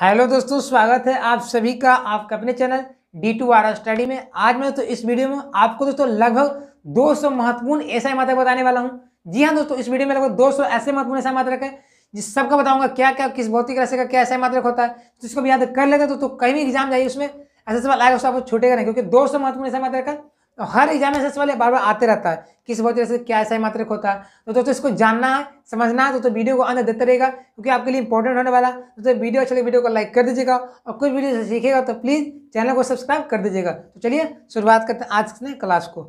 hello दोस्तों स्वागत है आप सभी का आपका अपने channel D two R study में आज मैं तो इस वीडियो में आपको दोस्तों लगभग 200 महत्वपूर्ण ऐसा मात्रक बताने वाला हूं जी हाँ दोस्तों इस वीडियो में लगभग 200 ऐसे महत्वपूर्ण ऐसा मात्रक है जिस सबका बताऊंगा क्या क्या किस भौतिक राशि का क्या ऐसा मात्रक होता है तो इसको भी याद कर लेते तो, तो कहीं भी एग्जाम जाइए उसमें ऐसा सवाल आएगा उसको आपको छूटेगा नहीं क्योंकि दो महत्वपूर्ण ऐसा मात्रक है तो हर एग्जाम में सवाल बार बार आते रहता है किस वजह से क्या ऐसा मात्रक होता है तो दोस्तों तो इसको जानना है समझना है तो, तो वीडियो को अंदर देते रहेगा क्योंकि आपके लिए इंपॉर्टेंट होने वाला तो, तो वीडियो अच्छा लगे वीडियो को लाइक कर दीजिएगा और कुछ वीडियो सीखेगा तो प्लीज़ चैनल को सब्सक्राइब कर दीजिएगा तो चलिए शुरुआत करते हैं आज के क्लास को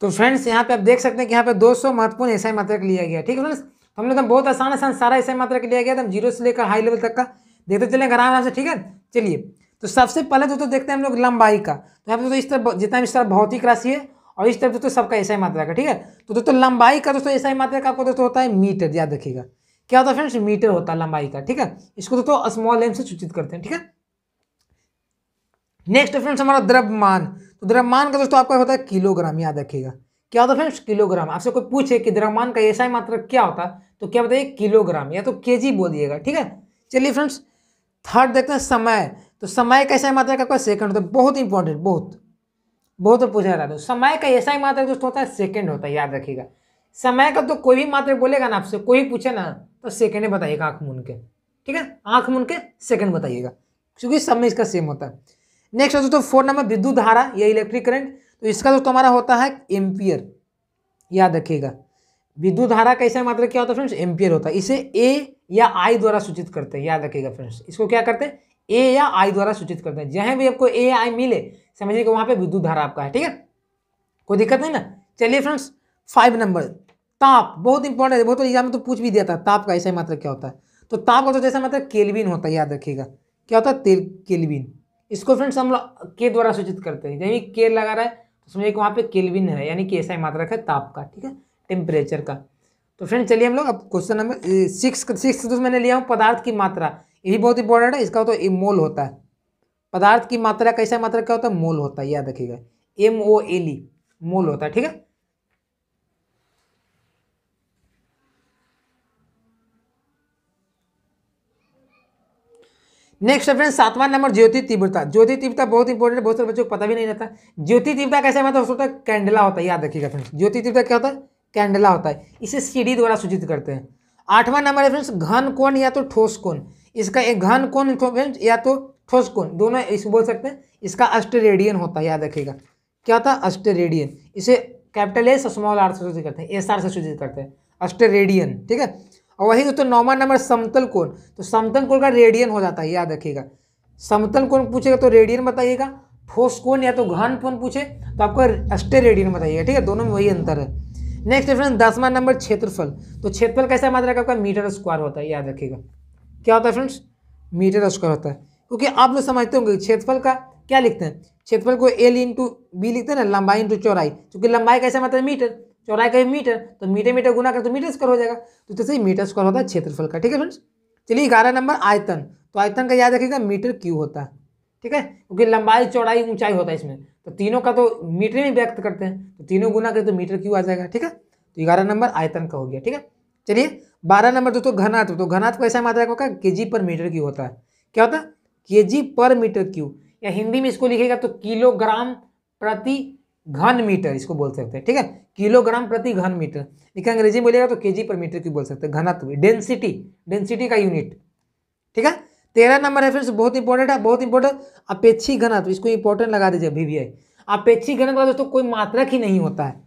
तो फ्रेंड्स यहाँ पे आप देख सकते हैं कि यहाँ पे 200 महत्वपूर्ण ऐसा मात्रक लिया गया ठीक है फ्रेंड्स तो हम लोग बहुत आसान आसान सारा ऐसा मात्रक लिया गया था जीरो से लेकर हाई लेवल तक का देखते चलेंगे आराम से ठीक है चलिए तो सबसे पहले दोस्तों तो देखते हैं हम लोग लंबाई का तो यहाँ पे दोस्तों इस तरफ जितना भी इस तरफ भौतिक राशि है और इस तरफ दोस्तों तो सबका ऐसा ही मात्रा का ठीक है तो दोस्तों तो लंबाई का दोस्तों ऐसा ही मात्रा का आपको दोस्तों होता है मीटर याद रखिएगा क्या होता है फ्रेंड्स मीटर होता है लंबाई का ठीक है इसको दोस्तों स्मॉल एम से सूचित करते हैं ठीक है नेक्स्ट फ्रेंड्स हमारा द्रव्यमान तो द्रव्यमान का दोस्तों आपका होता है किलोग्राम याद रखिएगा क्या होता है फ्रेंड्स किलोग्राम आपसे कोई पूछे कि द्रव्यमान का ऐसा ही मात्रा क्या होता है तो क्या बताइए किलोग्राम या तो के बोल दिएगा ठीक है चलिए फ्रेंड्स थर्ड देखते हैं समय तो समय कैसा ही मात्रा का कोई सेकंड होता है बहुत इंपॉर्टेंट बहुत बहुत तो पूछा जाता है तो समय का ऐसा ही मात्रा दोस्त होता है सेकंड होता है याद रखिएगा समय का तो कोई भी मात्रा बोलेगा ना आपसे कोई पूछे ना तो सेकंड बताइएगा आँख मुन के ठीक है आँख मुन के सेकंड बताइएगा क्योंकि समय इसका सेम होता है नेक्स्ट होता है तो फोर नंबर विद्युत धारा या इलेक्ट्रिक करंट तो इसका दोस्तों हमारा होता है एम्पियर याद रखिएगा विद्युत धारा कैसा मात्रक क्या होता है फ्रेंड्स एम्पियर होता है इसे ए या आई द्वारा सूचित करते हैं याद रखिएगा फ्रेंड्स इसको क्या करते हैं ए या आई द्वारा सूचित करते हैं जहां भी आपको ए या आई मिले समझिए कि वहाँ पे विद्युत धारा आपका है ठीक है कोई दिक्कत नहीं ना चलिए फ्रेंड्स फाइव नंबर ताप बहुत इंपॉर्टेंट है बहुत एग्जाम में तो पूछ भी दिया था ताप का ऐसा मात्रक क्या होता है तो ताप का तो जैसा मात्रक केलविन होता है याद रखिएगा क्या होता है तेल केलविन इसको फ्रेंड्स हम लोग के द्वारा सूचित करते हैं जब भी के लगा रहा है तो समझिए कि वहाँ पे केलविन है यानी कि ऐसा ही मात्रक है ताप का ठीक है टेम्परेचर का तो फ्रेंड चलिए हम लोग अब क्वेश्चन नंबर सिक्स सिक्स तो मैंने लिया हूँ पदार्थ की मात्रा ये भी बहुत इंपॉर्टेंट है इसका तो ए मोल होता है पदार्थ की मात्रा कैसा मात्रा क्या होता है मोल होता है याद रखिएगा एम ओ एल ई मोल होता है ठीक है नेक्स्ट है फ्रेंड सातवां नंबर ज्योति तीव्रता ज्योति तीव्रता बहुत इंपॉर्टेंट है बहुत सारे बच्चों को पता भी नहीं रहता ज्योति तीव्रता कैसे मतलब होता है कैंडला होता है याद रखिएगा फ्रेंड ज्योति तीव्रता क्या होता है कैंडला होता है इसे सीढ़ी द्वारा सूचित करते हैं आठवां नंबर है फ्रेंड्स घन कोण या तो ठोस कोण इसका एक घन कोण फ्रेंड्स या तो ठोस कोण दोनों इस बोल सकते हैं इसका अष्ट रेडियन होता है याद रखिएगा क्या होता है अष्ट रेडियन इसे कैपिटल एस और स्मॉल आर से सूचित करते हैं एस आर से सूचित करते हैं अष्ट रेडियन ठीक है और वही दोस्तों नौवा नंबर समतल कोण तो समतल कोण का रेडियन हो जाता है याद रखिएगा समतल कोण पूछेगा तो रेडियन बताइएगा ठोस कोण या तो घन कोण पूछे तो आपका अष्ट रेडियन बताइएगा ठीक है दोनों में वही अंतर है नेक्स्ट डिफरेंस दसवा नंबर क्षेत्रफल तो क्षेत्रफल कैसा मात्रा रखा आपका मीटर स्क्वायर होता है याद रखिएगा क्या होता है फ्रेंड्स मीटर स्क्वायर होता है क्योंकि आप लोग समझते होंगे क्षेत्रफल का क्या लिखते हैं क्षेत्रफल को एल इंटू बी लिखते हैं ना लंबाई इंटू चौराई क्योंकि लंबाई कैसे मात्रा मतलब है मीटर चौराई का मीटर तो मीटर मीटर गुना कर तो मीटर स्क्वायर हो जाएगा तो जैसे मीटर स्क्वायर होता है क्षेत्रफल का ठीक है फ्रेंड्स चलिए ग्यारह नंबर आयतन तो आयतन का याद रखिएगा मीटर क्यू होता है ठीक है क्योंकि लंबाई चौड़ाई ऊंचाई होता है इसमें तो तीनों का तो मीटर में व्यक्त करते हैं तो तीनों गुना करें तो मीटर क्यों आ जाएगा ठीक है तो ग्यारह नंबर आयतन का हो गया ठीक है चलिए बारह नंबर दोस्तों घनात्व तो घनात्व तो ऐसा मात्रा होगा के जी पर मीटर क्यू होता है क्या होता है के जी पर मीटर क्यू या हिंदी में इसको लिखेगा तो किलोग्राम प्रति घन मीटर इसको बोल सकते हैं ठीक है किलोग्राम प्रति घन मीटर एक अंग्रेजी में बोलेगा तो के जी पर मीटर क्यू बोल सकते हैं घनात्व डेंसिटी डेंसिटी का यूनिट ठीक है तेरह नंबर है फ्रेंड्स बहुत इंपॉर्टेंट है बहुत इंपॉर्टेंट अपेक्षी घनत्व इसको इंपॉर्टेंट लगा दीजिए अभी भी आई अपेक्षी घनत्व का दोस्तों कोई मात्रक ही नहीं होता है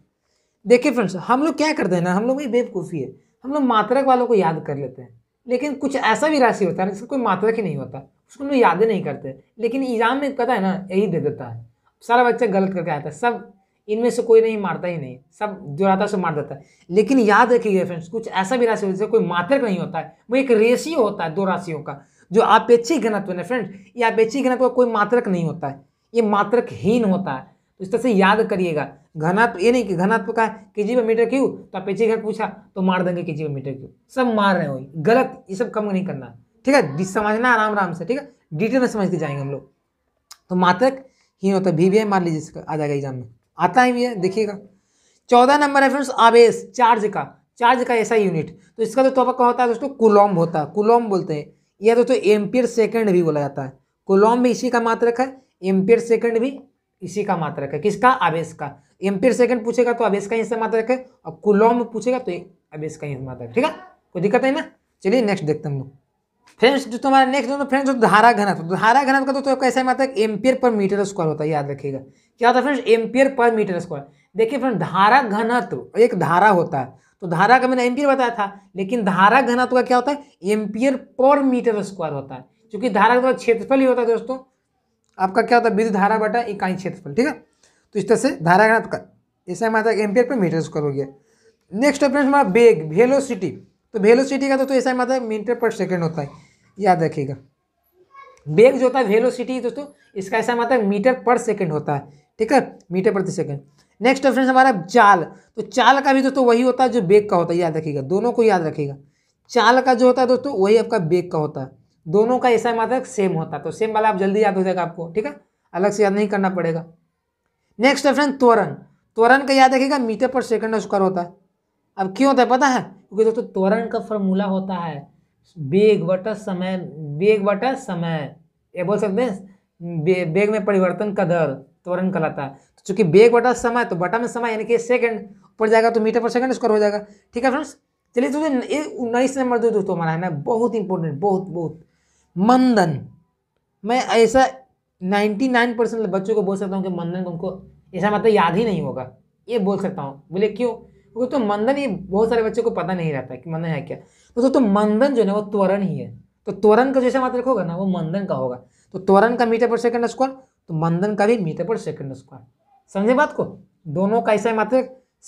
देखिए फ्रेंड्स हम लोग क्या करते हैं ना हम लोग में बेवकूफ़ी है हम लोग मात्रक वालों को याद कर लेते हैं लेकिन कुछ ऐसा भी राशि होता है जिसका कोई मात्रक ही नहीं होता उसको हम लोग याद नहीं करते लेकिन एग्जाम में पता है ना यही दे देता है सारा बच्चा गलत करके आता है सब इनमें से कोई नहीं मारता ही नहीं सब जो रहता है मार देता है लेकिन याद रखिएगा फ्रेंड्स कुछ ऐसा भी राशि होता है कोई मात्रक नहीं होता है वो एक रेशियो होता है दो राशियों का जो आपेक्षिक घनत्व है फ्रेंड ये आपेक्षिक घनत्व का कोई मात्रक नहीं होता है ये मात्रकहीन होता है तो इस तरह से याद करिएगा घनत्व ये नहीं कि घनत्व का के जी मीटर क्यू तो आपेक्षिक घन पूछा तो मार देंगे के जी मीटर क्यू सब मार रहे हो गलत ये सब कम नहीं करना ठीक है समझना आराम आराम से ठीक है डिटेल में समझते जाएंगे हम लोग तो मात्रक ही होता है वी मार लीजिए इसका आ जाएगा एग्जाम में आता है भी देखिएगा चौदह नंबर है फ्रेंड्स आवेश चार्ज का चार्ज का ऐसा यूनिट तो इसका जो तो टॉपिक होता है दोस्तों कुलॉम्ब होता है कुलॉम्ब बोलते हैं या दोस्तों तो एम्पियर सेकंड भी बोला जाता है कोलॉम भी इसी का मात्रक है एम्पियर सेकंड भी इसी का मात्रक है किसका आवेश का एम्पियर सेकंड पूछेगा तो आवेश का ही मात्रक है और कुलॉम पूछेगा तो आवेश का ही मात्रक ठीक है कोई दिक्कत है ना चलिए नेक्स्ट देखते हम लोग फ्रेंड्स जो तुम्हारा नेक्स्ट दोस्तों फ्रेंड्स जो धारा घनत्व तो धारा घनत्व का तो, तो कैसा मात्रक एम्पियर पर मीटर स्क्वायर होता है याद रखिएगा क्या होता है friends ampere per metre square देखिए फ्रेंड धारा घनत्व एक धारा होता है तो धारा का मैंने एम्पियर बताया था लेकिन धारा घनत्व का क्या होता है एम्पियर पर मीटर स्क्वायर होता है क्योंकि धारा का क्षेत्रफल ही होता है दोस्तों आपका क्या होता है विद्युत धारा बटा इकाई क्षेत्रफल ठीक है तो इस तरह से धारा घनत्व का ऐसा हमारा एम्पियर पर मीटर स्क्वायर हो गया नेक्स्ट ऑप्शन हमारा वेग वेलोसिटी तो वेलोसिटी का दोस्तों ऐसा तो हमारा है मीटर पर सेकेंड होता है याद रखिएगा वेग जो होता है वेलोसिटी दोस्तों इसका ऐसा हमारा मीटर पर सेकेंड होता है ठीक है मीटर प्रति सेकेंड नेक्स्ट ऑप्शन तो हमारा चाल तो चाल का भी दोस्तों वही होता है जो बेग का होता है याद रखिएगा दोनों को याद रखिएगा चाल का जो होता है दोस्तों वही आपका बेग का होता है दोनों का ऐसा मात्र सेम होता है तो सेम वाला आप जल्दी याद हो जाएगा आपको ठीक है अलग से याद नहीं करना पड़ेगा नेक्स्ट ऑप्शन तो त्वरण त्वरण का याद रखिएगा मीटर पर सेकंड स्क्वायर होता है अब क्यों होता है पता है क्योंकि दोस्तों त्वरण का फॉर्मूला होता है बेग बटा समय बेग बटा समय ये बोल सकते हैं बेग में परिवर्तन का दर त्वरण कहलाता है तो चूंकि बेग बटा समय तो बटा में समय यानी कि सेकंड ऊपर जाएगा तो मीटर पर सेकंड स्क्वायर हो जाएगा ठीक है फ्रेंड्स चलिए दोस्तों उन्नीस नंबर जो दोस्तों हमारा है ना बहुत इंपॉर्टेंट बहुत बहुत मंदन मैं ऐसा नाइन परसेंट बच्चों को बोल सकता हूँ कि मंदन को उनको ऐसा मतलब याद ही नहीं होगा ये बोल सकता हूँ बोले क्यों क्योंकि तो मंदन ये बहुत सारे बच्चों को पता नहीं रहता है कि मंदन है क्या तो दोस्तों तो मंदन जो है ना वो त्वरण ही है तो त्वरण का जैसा मात्र मतलब रखोगा ना वो मंदन का होगा तो त्वरण का मीटर पर सेकंड स्क्वायर तो मंदन का भी मीटर पर सेकंड स्क्वायर समझे बात को दोनों का ऐसा मात्र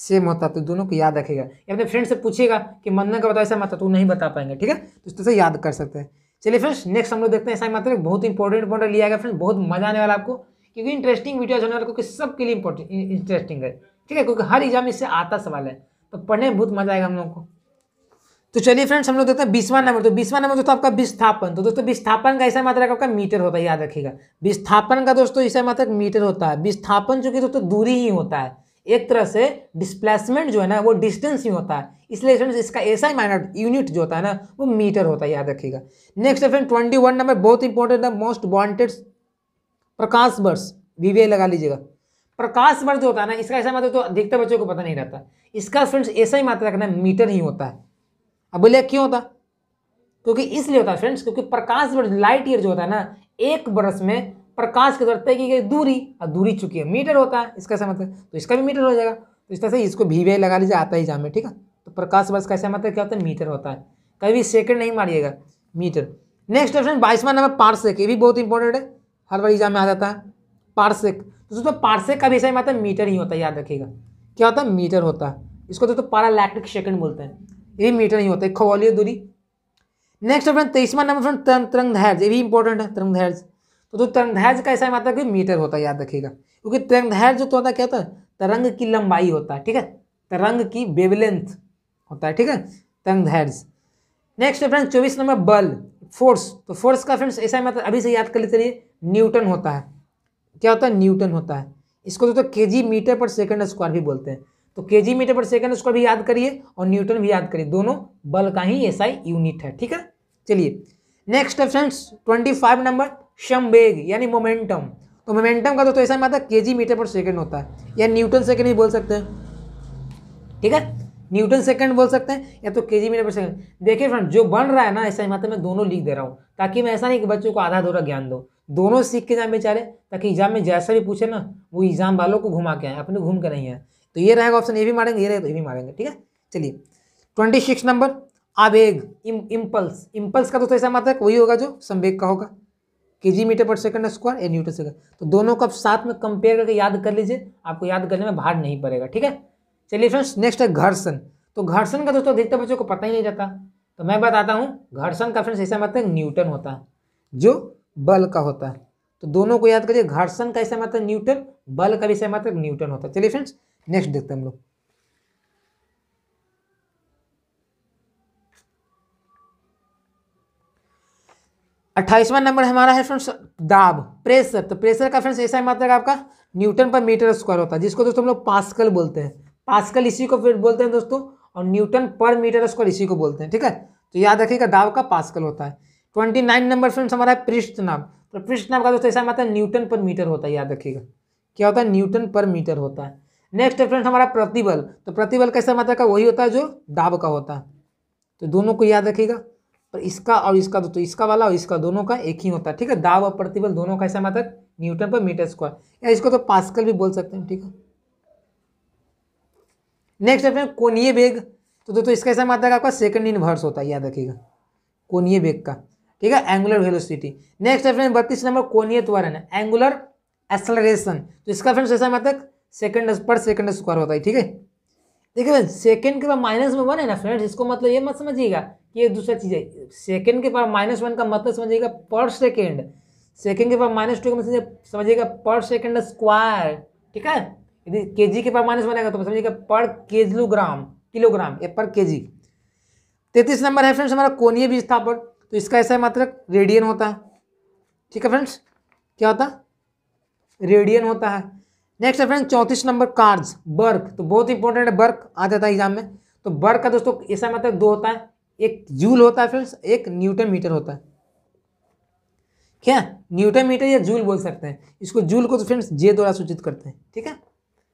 सेम होता तो दोनों को याद रखेगा या अपने फ्रेंड से पूछेगा कि मंदन का बताओ ऐसा मात्र तो वो नहीं बता पाएंगे ठीक है तो इस तरह से याद कर सकते हैं चलिए फ्रेंड्स नेक्स्ट हम लोग देखते हैं ऐसा मात्र बहुत इंपॉर्टेंट पॉइंट लिया गया फ्रेंड बहुत मजा आने वाला आपको क्योंकि इंटरेस्टिंग वीडियो होने वाले क्योंकि सबके लिए इंपॉर्टेंट इंटरेस्टिंग है ठीक है क्योंकि हर एग्जाम इससे आता सवाल है तो पढ़ने में बहुत मजा आएगा हम लोग को तो चलिए फ्रेंड्स हम लोग देखते हैं बीसवा नंबर तो बीसवा नंबर दोस्तों आपका विस्थापन तो दोस्तों विस्थापन का ऐसा मात्रा आपका मीटर होता है याद रखिएगा विस्थापन का दोस्तों ऐसा मात्रा मीटर होता है विस्थापन चूंकि दोस्तों दूरी ही होता है एक तरह से डिस्प्लेसमेंट जो है ना वो डिस्टेंस ही होता है इसलिए फ्रेंड्स इसका ऐसा ही माइनर यूनिट जो होता है ना वो मीटर होता है याद रखिएगा नेक्स्ट है फ्रेंड ट्वेंटी वन नंबर बहुत इंपॉर्टेंट है मोस्ट वांटेड प्रकाश वर्ष वीवीआई लगा लीजिएगा प्रकाश वर्ष जो होता है ना इसका ऐसा मात्र तो अधिकतर बच्चों को पता नहीं रहता इसका फ्रेंड्स ऐसा ही मात्रा रखना मीटर ही होता है अब बोले क्यों होता क्योंकि इसलिए होता है फ्रेंड्स क्योंकि प्रकाश वर्ष लाइट ईयर जो होता है ना एक बरस में प्रकाश की तरफ तय की गई दूरी और दूरी चुकी है मीटर होता है इसका समझ मतलब, तो इसका भी मीटर हो जाएगा तो इस तरह से इसको भी लगा लीजिए आता ही जाम में ठीक है तो प्रकाश वर्ष का ऐसा मतलब क्या होता है मीटर होता है कभी सेकंड नहीं मारिएगा मीटर नेक्स्ट ऑप्शन बाईसवा नंबर पार्सेक ये भी बहुत इंपॉर्टेंट है हर बार एग्जाम में आ जाता है पार्सेक तो दोस्तों पार्सेक का भी सही मतलब मीटर ही होता है याद रखिएगा क्या होता है मीटर होता है इसको दोस्तों पारा इलेक्ट्रिक सेकंड बोलते हैं ये मीटर नहीं होता है खगोलीय दूरी नेक्स्ट फ्रेंड तेईसवा नंबर फ्रेंड तरंग तरंग ये भी इंपॉर्टेंट है तरंग धैर्य तो जो तरंग धैर्य का ऐसा मात्रा मतलब कि मीटर होता है याद रखिएगा क्योंकि तरंग धैर्य जो तो होता है क्या होता है तरंग की लंबाई होता है ठीक है तरंग की वेवलेंथ होता है ठीक है तरंग धैर्य नेक्स्ट फ्रेंड चौबीस नंबर बल फोर्स तो फोर्स का फ्रेंड्स ऐसा मात्रा मतलब अभी से याद कर लेते रहिए न्यूटन होता है क्या होता है न्यूटन होता है इसको तो, तो K G metre per second square भी बोलते हैं तो K G metre per second उसका भी याद करिए और न्यूटन भी याद करिए दोनों बल का ही ऐसा यूनिट है ठीक है चलिए next friends twenty five number शमवेग यानी मोमेंटम तो मोमेंटम का तो, ऐसा तो में है K G metre per second होता है या न्यूटन सेकेंड ही बोल सकते हैं ठीक है न्यूटन सेकंड बोल सकते हैं या तो K G metre per second देखिए फ्रेंड जो बन रहा है ना ऐसा ही माता मैं दोनों लिख दे रहा हूँ ताकि मैं ऐसा नहीं कि बच्चों को आधा अधूरा ज्ञान दो दोनों सीख के जाए बेचारे ताकि एग्जाम में जैसा भी पूछे ना वो एग्जाम वालों को घुमा के आए अपने घूम के नहीं आए तो ये रहेगा ऑप्शन ए भी मारेंगे ये रहेगा तो ए भी मारेंगे ठीक है चलिए ट्वेंटी सिक्स नंबर आवेग इम, इम्पल्स इम्पल्स का तो ऐसा है वही होगा जो संवेग का होगा K G metre per second square या न्यूटन सेकंड तो दोनों को आप साथ में कंपेयर करके याद कर लीजिए आपको याद करने में भार नहीं पड़ेगा ठीक है चलिए फ्रेंड्स नेक्स्ट है घर्षण तो घर्षण का दोस्तों अधिकतर बच्चों को पता ही नहीं जाता तो मैं बताता हूँ घर्षण का फ्रेंड्स ऐसा मात्रक न्यूटन होता है जो बल का होता है तो दोनों को याद करिए घर्षण का ऐसा मात्रक न्यूटन बल का भी ऐसा मात्र न्यूटन होता है चलिए फ्रेंड्स नेक्स्ट देखते हैं हम लोग अट्ठाईसवां नंबर हमारा है फ्रेंड्स दाब प्रेशर तो प्रेशर का फ्रेंड्स ऐसा मात्रा का आपका न्यूटन पर मीटर स्क्वायर होता है जिसको दोस्तों हम लोग पास्कल बोलते हैं पास्कल इसी को फिर बोलते हैं दोस्तों और न्यूटन पर मीटर स्क्वायर इसी को बोलते हैं ठीक है तो याद रखिएगा दाब का पास्कल होता है ट्वेंटी नाइन नंबर फ्रेंड्स हमारा है पृष्ठ नाम तो पृष्ठ नाम का दोस्तों ऐसा मात्रा न्यूटन पर मीटर होता है याद रखिएगा क्या होता है न्यूटन पर मीटर होता है नेक्स्ट है फ्रेंड हमारा प्रतिबल तो प्रतिबल कैसा मात्रा का वही होता है जो दाब का होता है तो दोनों को याद रखिएगा पर इसका और इसका तो इसका वाला और इसका दोनों का एक ही होता है ठीक है दाब और प्रतिबल दोनों का ऐसा मात्रक न्यूटन पर मीटर स्क्वायर या इसको तो पास्कल भी बोल सकते हैं ठीक है नेक्स्ट है फ्रेंड कोणीय वेग तो दोस्तों इसका ऐसा मात्रक आपका सेकंड इनवर्स होता है याद रखिएगा कोनीय वेग का ठीक है एंगुलर वेलोसिटी नेक्स्ट है फ्रेंड बत्तीस नंबर कोनीय त्वरण एंगुलर एक्सलरेशन तो इसका फ्रेंड्स ऐसा मात्रक सेकंड पर सेकंड स्क्वायर होता है ठीक है देखिए फ्रेंड सेकंड के पास माइनस में वन है ना फ्रेंड्स इसको मतलब ये मत समझिएगा कि ये दूसरा चीज़ है सेकंड के पास माइनस वन का मतलब समझिएगा पर सेकेंड सेकंड के पास माइनस टू का मतलब समझिएगा पर सेकेंड स्क्वायर ठीक है यदि के जी के पास माइनस वन आएगा तो समझिएगा पर किलोग्राम किलोग्राम या पर के जी तैतीस नंबर है फ्रेंड्स हमारा कोणीय विस्थापन तो इसका ऐसा मात्र रेडियन होता है ठीक है फ्रेंड्स क्या होता रेडियन होता है नेक्स्ट है फ्रेंड चौंतीस नंबर कार्ज बर्क तो बहुत इंपॉर्टेंट है बर्क आ जाता है एग्जाम में तो बर्क का दोस्तों ऐसा मतलब दो होता है एक जूल होता है फ्रेंड्स एक न्यूटन मीटर होता है क्या न्यूटन मीटर या जूल बोल सकते हैं इसको जूल को तो फ्रेंड्स जे द्वारा सूचित करते हैं ठीक है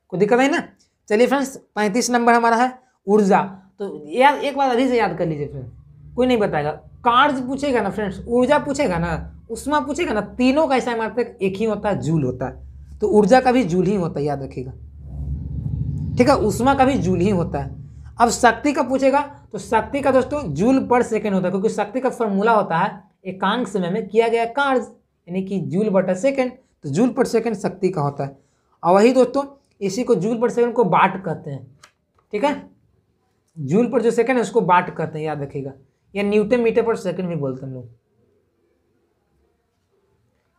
कोई दिक्कत है ना चलिए फ्रेंड्स पैंतीस नंबर हमारा है ऊर्जा तो यार एक बार अभी से याद कर लीजिए फ्रेंड कोई नहीं बताएगा कार्ज पूछेगा ना फ्रेंड्स ऊर्जा पूछेगा ना उसमें पूछेगा ना तीनों का ऐसा मतलब एक ही होता है जूल होता है तो ऊर्जा का भी जूल ही होता है याद रखिएगा ठीक है उष्मा का भी जूल ही होता है अब शक्ति का पूछेगा तो शक्ति का दोस्तों जूल पर सेकेंड होता है क्योंकि शक्ति का फॉर्मूला होता है एकांक समय में किया गया कार्य यानी कि जूल बटर सेकेंड तो जूल पर सेकेंड शक्ति का होता है और वही दोस्तों इसी को जूल पर सेकेंड को बाट कहते हैं ठीक है जूल पर जो सेकेंड है उसको बाट कहते हैं याद रखिएगा या न्यूटन मीटर पर सेकेंड भी बोलते हैं लोग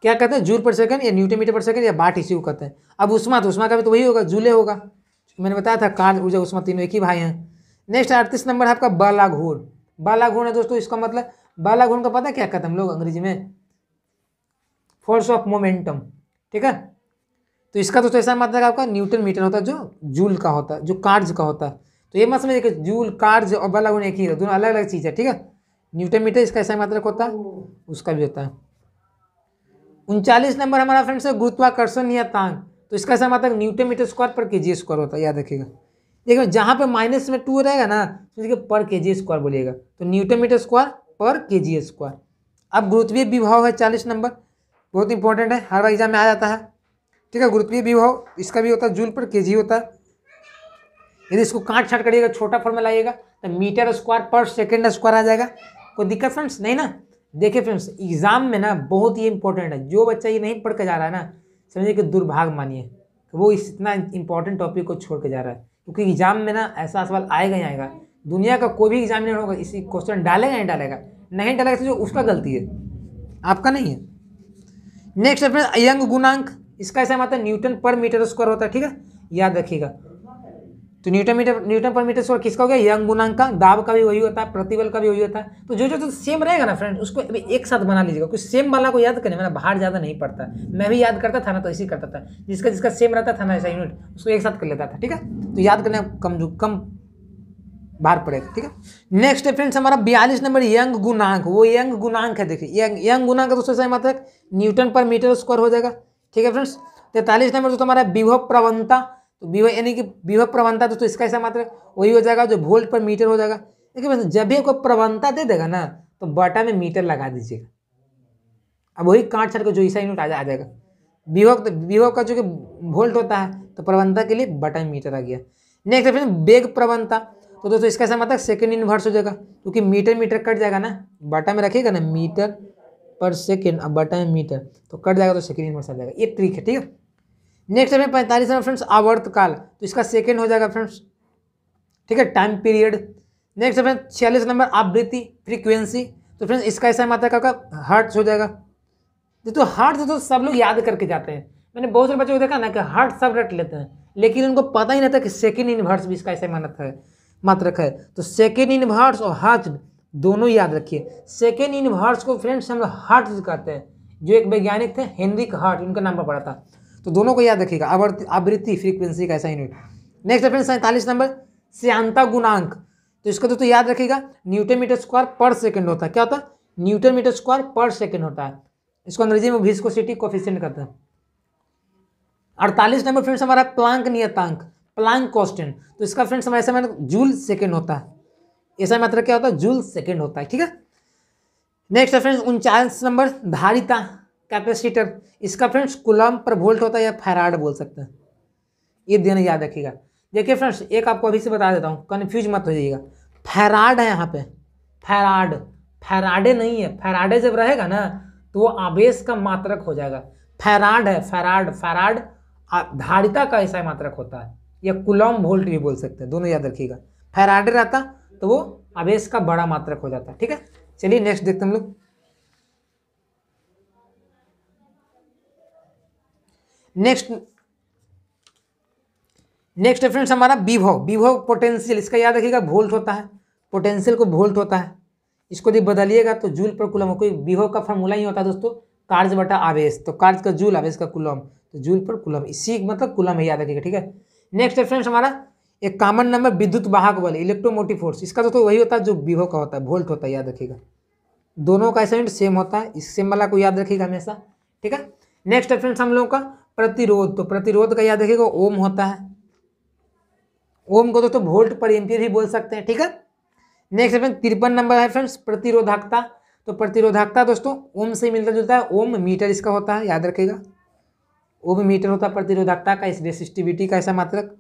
क्या कहते हैं जूल पर सेकंड या न्यूटन मीटर पर सेकंड या बाट इसी को कहते हैं अब उष्मा तो उष्मा का भी तो वही होगा जूले होगा मैंने बताया था कार्य ऊर्जा उष्मा तीनों एक ही भाई हैं नेक्स्ट अड़तीस नंबर है आपका बालाघूर बालाघूर है दोस्तों इसका मतलब बालाघूर का पता क्या कहते हैं हम लोग अंग्रेजी में फोर्स ऑफ मोमेंटम ठीक है तो इसका दोस्तों ऐसा मतलब आपका न्यूटन मीटर होता है जो जूल का होता है जो कार्ज का होता है तो ये मत समझिए कि जूल कार्ज और बालाघूर एक ही दोनों अलग अलग चीज़ है ठीक है न्यूटन मीटर इसका ऐसा मतलब होता है उसका भी होता है उनचालीस नंबर हमारा फ्रेंड्स है गुरुत्वाकर्षण या तांग तो इसका समाधान न्यूटन मीटर स्क्वायर पर के जी स्क्वायर होता है याद रखिएगा देखिए जहाँ पे माइनस में टू रहेगा ना तो देखिए पर के जी स्क्वायर बोलिएगा तो न्यूटन मीटर स्क्वायर पर के जी स्क्वायर अब गुरुत्वीय विभाव है चालीस नंबर बहुत इंपॉर्टेंट है हर बार एग्जाम में आ जाता है ठीक है गुरुत्वीय विभाव इसका भी होता है जूल पर के जी होता है यदि इसको काट छाट करिएगा छोटा फॉर्म में लाइएगा तो metre square per second square आ जाएगा कोई दिक्कत फ्रेंड्स नहीं ना देखिए फ्रेंड्स एग्ज़ाम में ना बहुत ही इंपॉर्टेंट है जो बच्चा ये नहीं पढ़ के जा रहा है ना समझिए कि दुर्भाग मानिए वो इस इतना इंपॉर्टेंट टॉपिक को छोड़ के जा रहा है क्योंकि एग्ज़ाम में ना ऐसा सवाल आएगा ही आएगा दुनिया का कोई भी एग्जामिनर होगा इसी क्वेश्चन डालेगा नहीं डालेगा नहीं डालेगा तो उसका गलती है आपका नहीं है नेक्स्ट है फ्रेंड्स अयंग गुणांक इसका ऐसा मतलब न्यूटन पर मीटर स्क्वायर होता है ठीक है याद रखिएगा तो newton metre newton per metre square किसका हो गया यंग गुणांक का दाब का भी वही होता है प्रतिबल का भी वही होता है तो जो जो तो सेम रहेगा ना फ्रेंड उसको अभी एक साथ बना लीजिएगा कुछ सेम वाला को याद करें मेरा बाहर ज़्यादा नहीं पड़ता मैं भी याद करता था ना तो ऐसे ही करता था जिसका जिसका सेम रहता था ना ऐसा यूनिट उसको एक साथ कर लेता था ठीक है तो याद करने कम जो कम बाहर पड़ेगा ठीक है नेक्स्ट है फ्रेंड्स हमारा बयालीस नंबर यंग गुनांक वो यंग गुनांक है देखिए यंग यंग का दोस्तों सही मात्रा मतलब न्यूटन पर मीटर स्क्वायर हो जाएगा ठीक है फ्रेंड्स तैतालीस नंबर दोस्तों हमारा विभव प्रवणता तो विभव यानी कि विभव प्रवणता तो, तो, इसका ऐसा मात्र वही हो जाएगा जो वोल्ट पर मीटर हो जाएगा देखिए बस जब भी आपको प्रवणता दे देगा ना तो बटा में मीटर लगा दीजिएगा अब वही काट छाट के जो ईसा यूनिट आ जाएगा तो विभव का जो कि वोल्ट होता है तो प्रवणता के लिए बटा में मीटर आ गया नेक्स्ट फिर बेग प्रवणता तो दोस्तों इसका ऐसा मतलब सेकेंड इन्वर्स हो जाएगा क्योंकि मीटर मीटर कट जाएगा ना बटन में रखिएगा ना मीटर पर सेकेंड अब बटन में मीटर तो कट जाएगा तो सेकेंड इन्वर्स आ जाएगा ये ट्रिक है ठीक है नेक्स्ट हमें पैंतालीस नंबर फ्रेंड्स आवर्तकाल तो इसका सेकेंड हो जाएगा फ्रेंड्स ठीक है टाइम पीरियड नेक्स्ट है फ्रेंड्स छियालीस नंबर आवृत्ति फ्रीक्वेंसी तो फ्रेंड्स इसका ऐसा माता का, का हार्ट हो जाएगा तो हार्ट तो सब लोग याद करके जाते हैं मैंने बहुत सारे बच्चों को देखा ना कि हार्ट सब रट लेते हैं लेकिन उनको पता ही नहीं था कि सेकेंड इन्वर्स भी इसका ऐसे मानत है मात्रक है तो सेकेंड इन्वर्स और हार्ट दोनों याद रखिए सेकेंड इनवर्ट्स को फ्रेंड्स हम लोग हार्ट कहते हैं जो एक वैज्ञानिक थे हेनरिक हार्ट उनका नाम पर पड़ा था तो दोनों को याद रखिएगा आवृत्ति फ्रीक्वेंसी का ऐसा यूनिट नेक्स्ट है फ्रेंड सैंतालीस नंबर श्यांता गुणांक तो इसका तो, तो याद रखिएगा newton metre square per second होता है क्या होता है newton metre square per second होता है इसको अंग्रेजी में विस्कोसिटी कोफिशियंट करते हैं अड़तालीस नंबर फ्रेंड्स हमारा प्लांक नियतांक प्लांक कॉन्स्टेंट तो इसका फ्रेंड्स हमारे समय जूल सेकेंड होता है ऐसा मात्रा क्या होता है जूल सेकेंड होता है ठीक है नेक्स्ट है फ्रेंड्स उनचालीस नंबर धारिता कैपेसिटर इसका फ्रेंड्स कुलम पर वोल्ट होता है या फैराड बोल सकते हैं ये देने याद रखिएगा देखिए फ्रेंड्स एक आपको अभी से बता देता हूँ कन्फ्यूज मत हो जाइएगा फैराड है यहाँ पे फैराड फैराडे नहीं है फैराडे जब रहेगा ना तो वो आवेश का मात्रक हो जाएगा फैराड है फैराड फैराड धारिता का ऐसा मात्रक होता है या कुलम वोल्ट भी बोल सकते हैं दोनों याद रखिएगा फैराडे रहता तो वो आवेश का बड़ा मात्रक हो जाता है ठीक है चलिए नेक्स्ट देखते हम लोग नेक्स्ट नेक्स्ट फ्रेंड्स हमारा विभव विभव पोटेंशियल इसका याद रखिएगा वोल्ट होता है पोटेंशियल को वोल्ट होता है इसको यदि बदलिएगा तो जूल पर कुलम कोई विभव का फॉर्मूला ही होता है दोस्तों कार्ज बटा आवेश तो कार्ज का जूल आवेश का कुलम तो जूल पर कुलम इसी मतलब कुलम है याद रखिएगा ठीक है नेक्स्ट फ्रेंड्स हमारा एक कॉमन नंबर विद्युत वाहक बल इलेक्ट्रोमोटिव फोर्स इसका दोस्तों वही होता है जो विभव का होता है वोल्ट होता है याद रखिएगा दोनों का एसेंट सेम होता है इस सेम वाला को याद रखिएगा हमेशा ठीक है नेक्स्ट फ्रेंड्स हम लोगों का प्रतिरोध तो प्रतिरोध का याद रखिएगा ओम होता है ओम को दोस्तों तो वोल्ट पर एम्पियर भी बोल सकते हैं ठीक है नेक्स्ट फ्रेंड तिरपन नंबर है फ्रेंड्स प्रतिरोधकता तो प्रतिरोधकता दोस्तों ओम से मिलता जुलता है ओम मीटर इसका होता है याद रखेगा ओम मीटर होता है प्रतिरोधकता का इस रेसिस्टिविटी का ऐसा मात्रक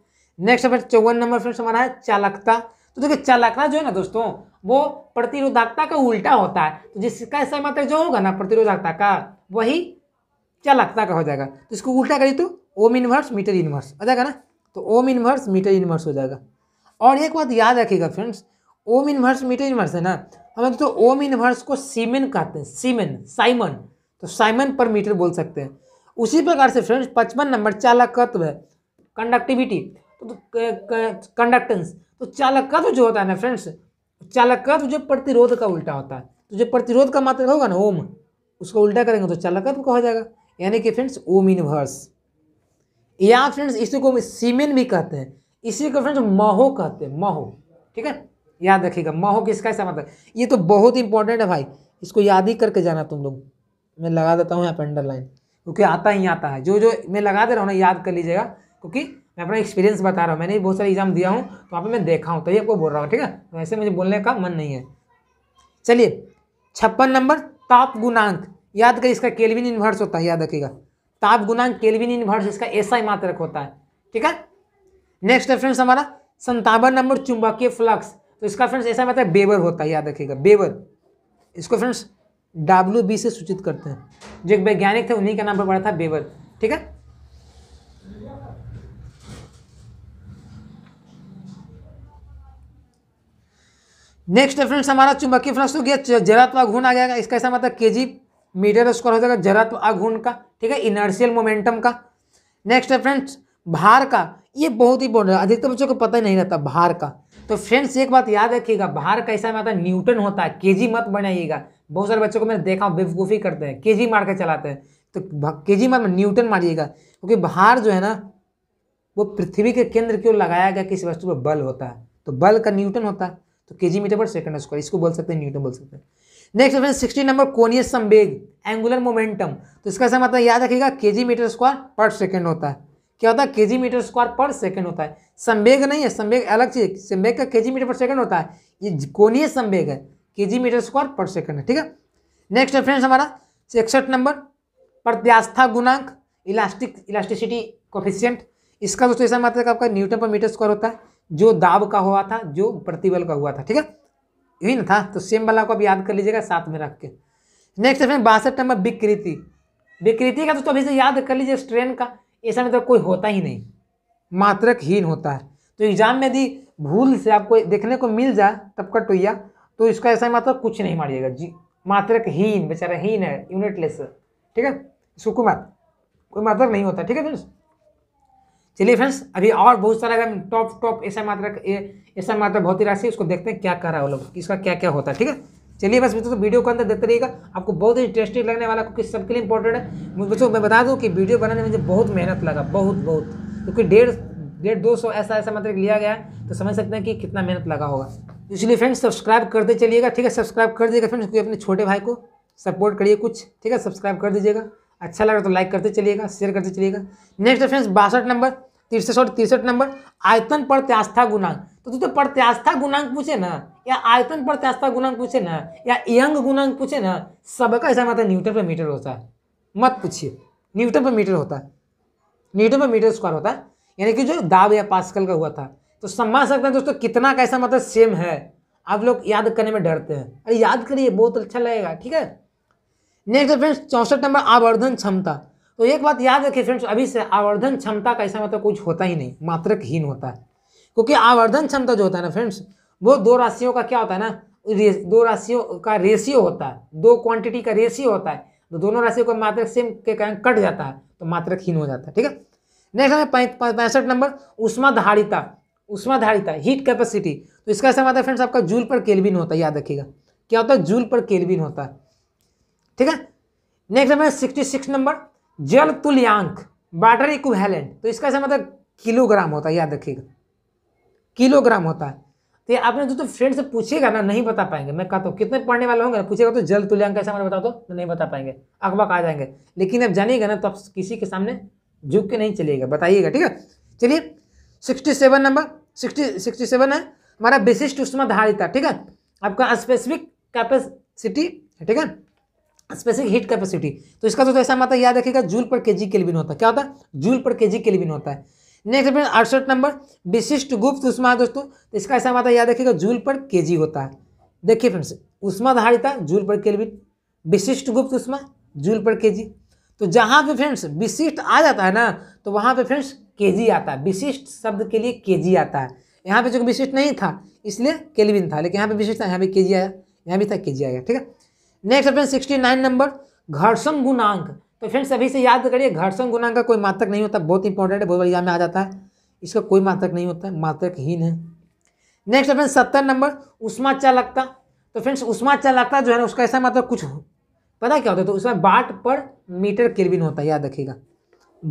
नेक्स्ट फ्रेंड चौवन नंबर फ्रेंड्स हमारा है चालकता तो देखिए चालकता जो है ना दोस्तों वो प्रतिरोधकता का उल्टा होता है तो जिसका ऐसा मात्रक जो होगा ना प्रतिरोधकता का वही क्या लगता का हो जाएगा तो इसको उल्टा करिए तो ओम इन्वर्स मीटर इन्वर्स हो जाएगा ना तो ओम इन्वर्स मीटर इन्वर्स हो जाएगा और एक बात याद रखिएगा friends ohm inverse metre inverse है ना हम तो ओम इन्वर्स को सीमेन कहते हैं सीमेन साइमन तो साइमन पर मीटर बोल सकते हैं उसी प्रकार से फ्रेंड्स पचपन नंबर चालकत्व है कंडक्टिविटी तो, तो कंडक्टेंस तो चालकत्व जो होता है ना फ्रेंड्स चालकत्व जो प्रतिरोध का उल्टा होता है तो जो प्रतिरोध का मात्र होगा ना ओम उसको उल्टा करेंगे तो चालकत्व का हो जाएगा यानी कि फ्रेंड्स ओम इनवर्स या फ्रेंड्स इसी को सीमेन भी कहते हैं इसी को फ्रेंड्स महो कहते हैं महो ठीक है याद रखिएगा महो किसका ऐसा मतलब ये तो बहुत इंपॉर्टेंट है भाई इसको याद ही करके जाना तुम लोग मैं लगा देता हूँ यहाँ पर अंडरलाइन क्योंकि आता ही आता है जो जो मैं लगा दे रहा हूँ ना याद कर लीजिएगा क्योंकि मैं अपना एक्सपीरियंस बता रहा हूँ मैंने बहुत सारे एग्जाम दिया हूँ तो वहाँ पर मैं देखा हूँ तभी तो आपको बोल रहा हूँ ठीक है वैसे तो मुझे बोलने का मन नहीं है चलिए छप्पन नंबर ताप गुणांक याद करिए इसका केल्विन इन्वर्स होता है याद रखिएगा ताप गुणांक केल्विन इन्वर्स इसका ऐसा ही मात्रक होता है ठीक है नेक्स्ट है फ्रेंड्स हमारा संतावन नंबर चुंबकीय फ्लक्स तो इसका फ्रेंड्स ऐसा मतलब बेबर होता है याद रखिएगा बेबर इसको फ्रेंड्स डब्ल्यू बी से सूचित करते हैं जो एक वैज्ञानिक थे उन्हीं का नाम पर पड़ा था बेबर ठीक है नेक्स्ट फ्रेंड्स हमारा चुंबकीय फ्लक्स हो तो गया जरात्मक घून आ गया इसका ऐसा मतलब के जी मीटर स्क्वायर हो जाएगा जड़त्व तो अघूर्ण का ठीक है इनर्शियल मोमेंटम का नेक्स्ट है फ्रेंड्स भार का ये बहुत ही इंपॉर्टेंट अधिकतर बच्चों को पता ही नहीं रहता भार का तो फ्रेंड्स एक बात याद रखिएगा भार कैसा में आता है न्यूटन होता है केजी मत बनाइएगा बहुत सारे बच्चों को मैंने देखा हूँ बेवकूफ़ी करते हैं केजी मार के चलाते हैं तो केजी मत न्यूटन मारिएगा क्योंकि भार जो है ना वो पृथ्वी के केंद्र क्यों लगाया गया किसी वस्तु पर बल होता है तो बल का न्यूटन होता है तो K G metre per second square इसको बोल सकते हैं न्यूटन बोल सकते हैं नेक्स्ट ऑप्शन सिक्सटी नंबर कोनियस संवेग एंगुलर मोमेंटम तो इसका ऐसा मतलब याद रखिएगा K G metre square per second होता है क्या होता है K G metre square per second होता है संवेग नहीं है संवेग अलग चीज संवेग का के जी मीटर पर सेकेंड होता है ये कोणीय संवेग है K G metre square per second है ठीक है नेक्स्ट ऑप्शन हमारा इकसठ नंबर प्रत्यास्था गुणांक इलास्टिक इलास्टिसिटी कोफिशियंट इसका दोस्तों ऐसा मतलब आपका न्यूटन पर मीटर स्क्वायर होता है जो दाब का हुआ था जो प्रतिबल का हुआ था ठीक है यही ना था तो सेम वाला को अभी याद कर लीजिएगा साथ में रख के नेक्स्ट है बासठ नंबर विकृति विकृति का तो, तो अभी से याद कर लीजिए स्ट्रेन का ऐसा मतलब तो कोई होता ही नहीं मात्रकहीन होता है तो एग्जाम में यदि भूल से आपको देखने को मिल जाए तब का टोया तो इसका ऐसा मतलब कुछ नहीं मारिएगा जी मात्रकहीन बेचारा हीन है यूनिटलेस ठीक है सुकुमार कोई मात्रक मतलब नहीं होता ठीक है फ्रेंड्स चलिए फ्रेंड्स अभी और बहुत सारा अगर टॉप टॉप ऐसा मात्रा ऐसा मात्रा ही राशि उसको देखते हैं क्या कर रहा है वो लोग इसका क्या क्या होता है ठीक है चलिए बस बच्चों तो वीडियो को अंदर देखते रहिएगा आपको बहुत ही इंटरेस्टिंग लगने वाला क्योंकि सबके लिए इंपॉर्टेंट है बच्चों मैं बता दूँ कि वीडियो बनाने में मुझे बहुत मेहनत लगा बहुत बहुत क्योंकि डेढ़ डेढ़ दो सौ ऐसा ऐसा मात्रा लिया गया है तो समझ सकते हैं कि कितना मेहनत लगा होगा इसलिए फ्रेंड्स सब्सक्राइब करते चलिएगा ठीक है सब्सक्राइब कर दीजिएगा फ्रेंड्स क्योंकि अपने छोटे भाई को सपोर्ट करिए कुछ ठीक है सब्सक्राइब कर दीजिएगा अच्छा लगा तो लाइक करते चलिएगा शेयर करते चलिएगा नेक्स्ट है फ्रेंड्स बासठ नंबर तिरसठ और तिरसठ नंबर आयतन पर त्यास्था गुणांक तो तू तो प्रत्यास्था गुणांक पूछे ना या आयतन प्रत्यास्था गुणांक पूछे ना या यंग गुणांक पूछे ना सबका ऐसा मतलब न्यूटन पर मीटर होता है मत पूछिए न्यूटन पर मीटर होता है न्यूटन पर मीटर स्क्वायर होता है यानी कि जो दाब या पास्कल का हुआ था तो समझ सकते हैं दोस्तों कितना कैसा मतलब सेम है आप लोग याद करने में डरते हैं अरे याद करिए बहुत अच्छा लगेगा ठीक है नेक्स्ट है फ्रेंड्स चौंसठ नंबर आवर्धन क्षमता तो एक बात याद रखिए फ्रेंड्स अभी से आवर्धन क्षमता का ऐसा मतलब कुछ होता ही नहीं मात्रकहीन होता है क्योंकि आवर्धन क्षमता जो होता है ना फ्रेंड्स वो दो राशियों का क्या होता है ना दो राशियों का रेशियो होता है दो क्वांटिटी का रेशियो होता है तो दोनों राशियों का मात्रक सेम के कारण कट जाता है तो मात्रकहीन हो जाता है ठीक है नेक्स्ट है पैंसठ नंबर उष्मा धारिता हीट कैपेसिटी तो इसका ऐसा मतलब फ्रेंड्स आपका जूल पर केल्विन होता है याद रखिएगा क्या होता है जूल पर केल्विन होता है ठीक है next number sixty six number जल तुल्यांक वाटर इक्वेलेंट तो इसका ऐसा मतलब किलोग्राम होता है याद रखिएगा किलोग्राम होता है तो ये आपने जो तो फ्रेंड से पूछेगा ना नहीं बता पाएंगे मैं कहता हूँ कितने पढ़ने वाले होंगे ना पूछेगा तो जल तुल्यांक कैसे हमारे मतलब बता दो तो नहीं बता पाएंगे अकबक आ जाएंगे लेकिन अब जानिएगा ना तो आप किसी के सामने झुक के नहीं चलिएगा बताइएगा ठीक है चलिए sixty seven number sixty sixty seven है हमारा विशिष्ट उष्मा धारिता ठीक है आपका स्पेसिफिक कैपेसिटी ठीक है स्पेसिफिक हीट कैपेसिटी तो इसका तो ऐसा माता याद रखेगा जूल पर के जी केल्विन होता है क्या होता है जूल पर के जी केल्विन होता है नेक्स्ट फ्रेंड अड़सठ नंबर विशिष्ट गुप्त उष्मा दोस्तों तो इसका ऐसा माता याद रखेगा जूल पर के जी होता है देखिए फ्रेंड्स उष्मा धारिता जूल पर केल्विन विशिष्ट गुप्त उष्मा जूल पर के जी तो जहाँ पर फ्रेंड्स विशिष्ट आ जाता है ना तो वहाँ पर फ्रेंड्स के जी आता है विशिष्ट शब्द के लिए के जी आता है यहाँ पे जो विशिष्ट नहीं था इसलिए केल्विन था लेकिन यहाँ पे विशिष्ट था यहाँ पे जी आया यहाँ भी था के जी आया ठीक है next option sixty nine number घर्षण गुणांक तो फ्रेंड्स अभी से याद करिए घर्षण गुणांक का कोई मात्रक नहीं होता बहुत इंपॉर्टेंट है बहुत बड़ी में आ जाता है इसका कोई मात्रक नहीं होता मात्रकहीन है नेक्स्ट ऑप्शन सत्तर नंबर उष्मा चालकता तो फ्रेंड्स उष्मा चालकता जो है ना उसका ऐसा मतलब कुछ पता क्या होता है तो उसमें बाट पर मीटर किरबिन होता है याद रखिएगा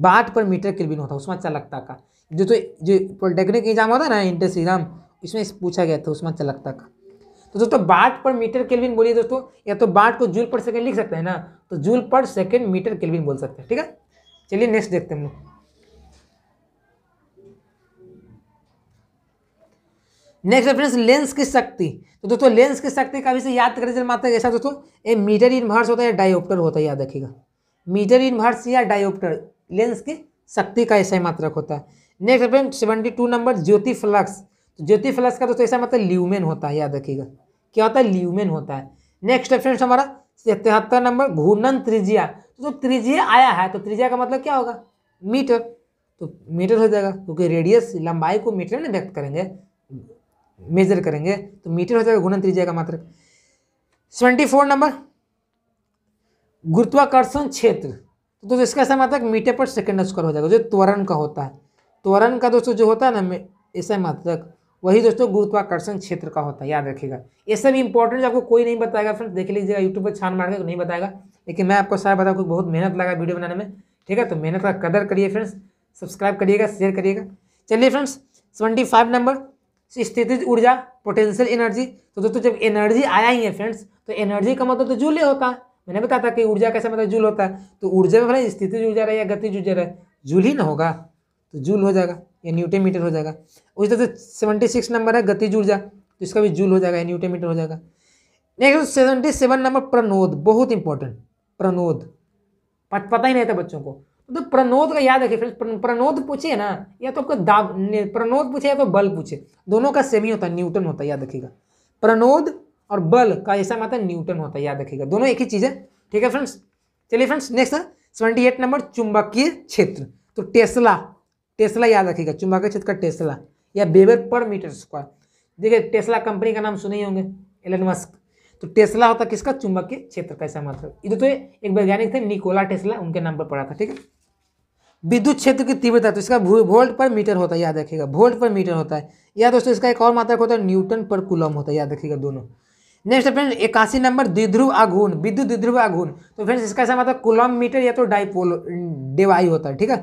बाट पर मीटर किरबिन होता है उष्मा चालकता का जो तो जो पॉलिटेक्निक एग्जाम होता है ना इंटर्स एग्जाम इसमें पूछा गया था उष्मा चालकता का तो दोस्तों बाट पर मीटर केल्विन बोलिए दोस्तों या तो बाट को जूल पर सेकंड लिख सकते हैं ना तो जूल पर सेकंड मीटर केल्विन बोल सकते हैं ठीक है चलिए नेक्स्ट देखते हैं हम लोग नेक्स्ट रेफरेंस लेंस की शक्ति तो दोस्तों लेंस की शक्ति का अभी से याद करके जल माता ऐसा दोस्तों ये मीटर इन भर्स होता है या डायोप्टर होता है याद रखिएगा मीटर इन भर्स या डायोप्टर लेंस की शक्ति का ऐसा ही मात्रक होता है next reference seventy two number ज्योति फ्लक्स तो ज्योति फ्लक्स का दोस्तों ऐसा मतलब ल्यूमेन होता है याद रखिएगा क्या होता है ल्यूमेन होता है नेक्स्ट ऑप्शन हमारा तिहत्तर नंबर घूर्णन त्रिजिया तो जो त्रिजिया आया है तो त्रिजिया का मतलब क्या होगा मीटर तो मीटर हो जाएगा क्योंकि रेडियस लंबाई को मीटर में व्यक्त करेंगे मेजर करेंगे तो मीटर हो जाएगा घूर्णन त्रिजिया का मात्र सेवेंटी फोर नंबर गुरुत्वाकर्षण क्षेत्र तो दोस्तों इसका ऐसा मात्रक मीटर पर सेकेंड स्क्वायर हो जाएगा जो त्वरण का होता है त्वरण का दोस्तों जो होता है ना ऐसा मात्रक वही दोस्तों गुरुत्वाकर्षण क्षेत्र का होता है याद रखिएगा ये सब इंपॉर्टेंट आपको कोई नहीं बताएगा फ्रेंड्स देख लीजिएगा यूट्यूब पर छान मार के नहीं बताएगा लेकिन मैं आपको सारा बताऊँ बहुत मेहनत लगा वीडियो बनाने में ठीक है तो मेहनत का कदर करिए फ्रेंड्स सब्सक्राइब करिएगा शेयर करिएगा चलिए फ्रेंड्स ट्वेंटी फाइव नंबर स्थिति ऊर्जा पोटेंशियल एनर्जी तो दोस्तों जब एनर्जी आया ही है फ्रेंड्स तो एनर्जी का मतलब तो जूल ही होता है मैंने बताया था कि ऊर्जा कैसा मतलब जूल होता है तो ऊर्जा में भले जा ऊर्जा रहे या जा ऊर्जा रहे जूल ही ना होगा तो जूल हो जाएगा ये न्यूटन मीटर हो जाएगा उसी तरह से सेवेंटी सिक्स नंबर है गति जुड़ जा तो इसका भी जूल हो जाएगा न्यूटन मीटर हो जाएगा नेक्स्ट सेवेंटी सेवन नंबर प्रनोद बहुत इंपॉर्टेंट प्रनोद पता ही नहीं था बच्चों को तो प्रनोद का याद रखिए फ्रेंड्स प्रनोद पूछे ना या तो आपको दाब प्रनोद पूछे या तो बल पूछे दोनों का सेम ही होता है न्यूटन होता है याद रखिएगा प्रनोद और बल का ऐसा माता न्यूटन होता है याद रखिएगा दोनों एक ही चीज़ है ठीक है फ्रेंड्स चलिए friends next seventy eight number चुंबकीय क्षेत्र तो टेस्ला टेस्ला याद रखिएगा चुंबकीय क्षेत्र का टेस्ला या बेबर पर मीटर स्क्वायर देखिए टेस्ला कंपनी का नाम सुने ही होंगे एलन मस्क तो टेस्ला होता किसका चुंबकीय क्षेत्र का ऐसा मतलब इधर तो एक वैज्ञानिक थे निकोला टेस्ला उनके नाम पर पड़ा था ठीक है विद्युत क्षेत्र की तीव्रता तो इसका वोल्ट पर मीटर होता है याद रखिएगा वोल्ट पर मीटर होता है या दोस्तों इसका एक और मात्रक होता है न्यूटन पर कुलम होता है याद रखिएगा दोनों नेक्स्ट फ्रेंड इक्यासी नंबर द्विध्रुव आघून विद्युत द्विध्रुव आघून तो फ्रेंड्स इसका ऐसा मतलब कुलम मीटर या तो डाइपोल अं, डिवाई होता है ठीक है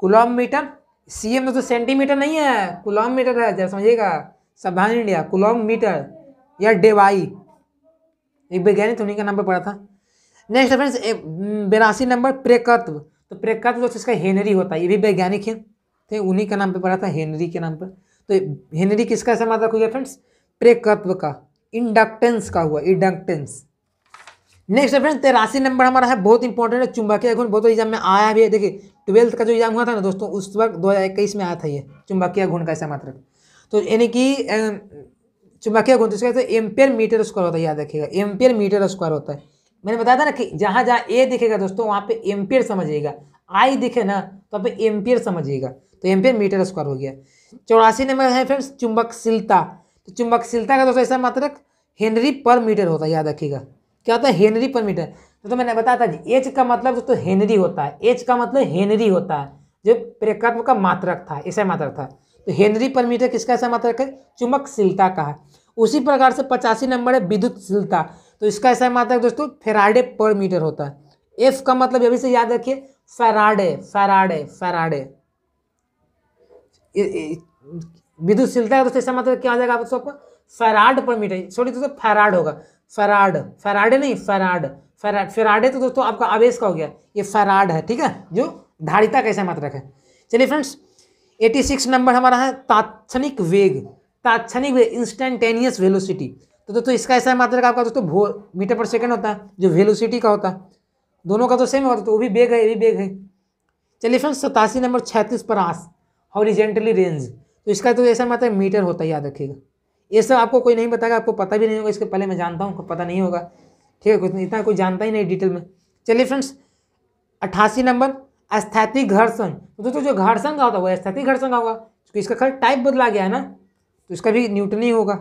कुलम मीटर सी एम तो सेंटीमीटर नहीं है कुलॉम मीटर है जरा समझिएगा सावधान इंडिया कुलॉम मीटर या डेवाई एक वैज्ञानिक उन्हीं का नंबर पड़ा था नेक्स्ट फ्रेंड्स बेरासी नंबर प्रेकत्व तो प्रेकत्व तो इसका हेनरी होता है ये भी वैज्ञानिक है थे तो उन्हीं का नाम पे पड़ा था हेनरी के नाम पर तो हेनरी किसका समाज गया फ्रेंड्स प्रेकत्व का इंडक्टेंस का हुआ इंडक्टेंस नेक्स्ट फ्रेंड्स तेरासी नंबर हमारा है बहुत इंपॉर्टेंट है चुंबकीय गुण बहुत एग्जाम में आया भी है देखिए ट्वेल्थ का जो एग्जाम हुआ था ना दोस्तों उस वक्त दो में आया था ये चुंबकीय घुण का ऐसा मात्र तो यानी कि चुंबकीय घुण तो इसका एम्पियर मीटर स्क्वायर होता है याद रखिएगा एम्पियर मीटर स्क्वायर होता है मैंने बताया था ना कि जहाँ जहाँ ए दिखेगा दोस्तों वहाँ पे एम्पियर समझिएगा आई दिखे ना तो आप एम्पियर समझिएगा तो एम्पियर मीटर स्क्वायर हो गया चौरासी नंबर है फ्रेंड्स चुंबकशीलता तो चुंबकशीलता का दोस्तों ऐसा मात्रक हेनरी पर मीटर होता है याद रखिएगा क्या होता है हेनरी पर मीटर तो, तो मैंने बताया था जी एच का मतलब दोस्तों हेनरी होता है एच का मतलब हेनरी होता है जो प्रेकत्व का मात्रक था ऐसा मात्रक था तो हेनरी पर मीटर किसका ऐसा मात्रक है चुमकशीलता का है उसी प्रकार से पचासी नंबर है विद्युतशीलता तो इसका ऐसा मात्रक दोस्तों फेराडे पर मीटर होता है एफ का मतलब अभी से याद रखिए फेराडे फेराडे फेराडे विद्युतशीलता का दोस्तों ऐसा मात्रक क्या हो जाएगा आप सबको फेराड पर मीटर सॉरी दोस्तों फेराड होगा फेराड फेराडे नहीं फेराड फेराड फेराडे तो दोस्तों आपका आवेश का हो गया ये फेराड है ठीक है जो धारिता कैसे मात्रक है चलिए फ्रेंड्स 86 नंबर हमारा है ताक्षणिक वेग ताक्षणिक वेग इंस्टेंटेनियस वेलोसिटी तो दोस्तों तो इसका ऐसा मात्रक आपका दोस्तों भो मीटर पर सेकेंड होता है जो वेलोसिटी का होता है दोनों का तो सेम होता है तो वो भी वेग है ये भी वेग है चलिए फ्रेंड्स सतासी नंबर छैंतीस पर आस हॉरिजेंटली रेंज तो इसका तो ऐसा मात्र मीटर होता है याद रखिएगा ये सब आपको कोई नहीं बताएगा आपको पता भी नहीं होगा इसके पहले मैं जानता हूँ पता नहीं होगा ठीक है कुछ इतना कोई जानता ही नहीं डिटेल में चलिए फ्रेंड्स अट्ठासी नंबर अस्थैतिक घर्षण दोस्तों तो जो घर्षण का होता है वो अस्थैतिक घर्षण का होगा क्योंकि तो इसका खाली टाइप बदला गया है ना तो इसका भी न्यूटन ही होगा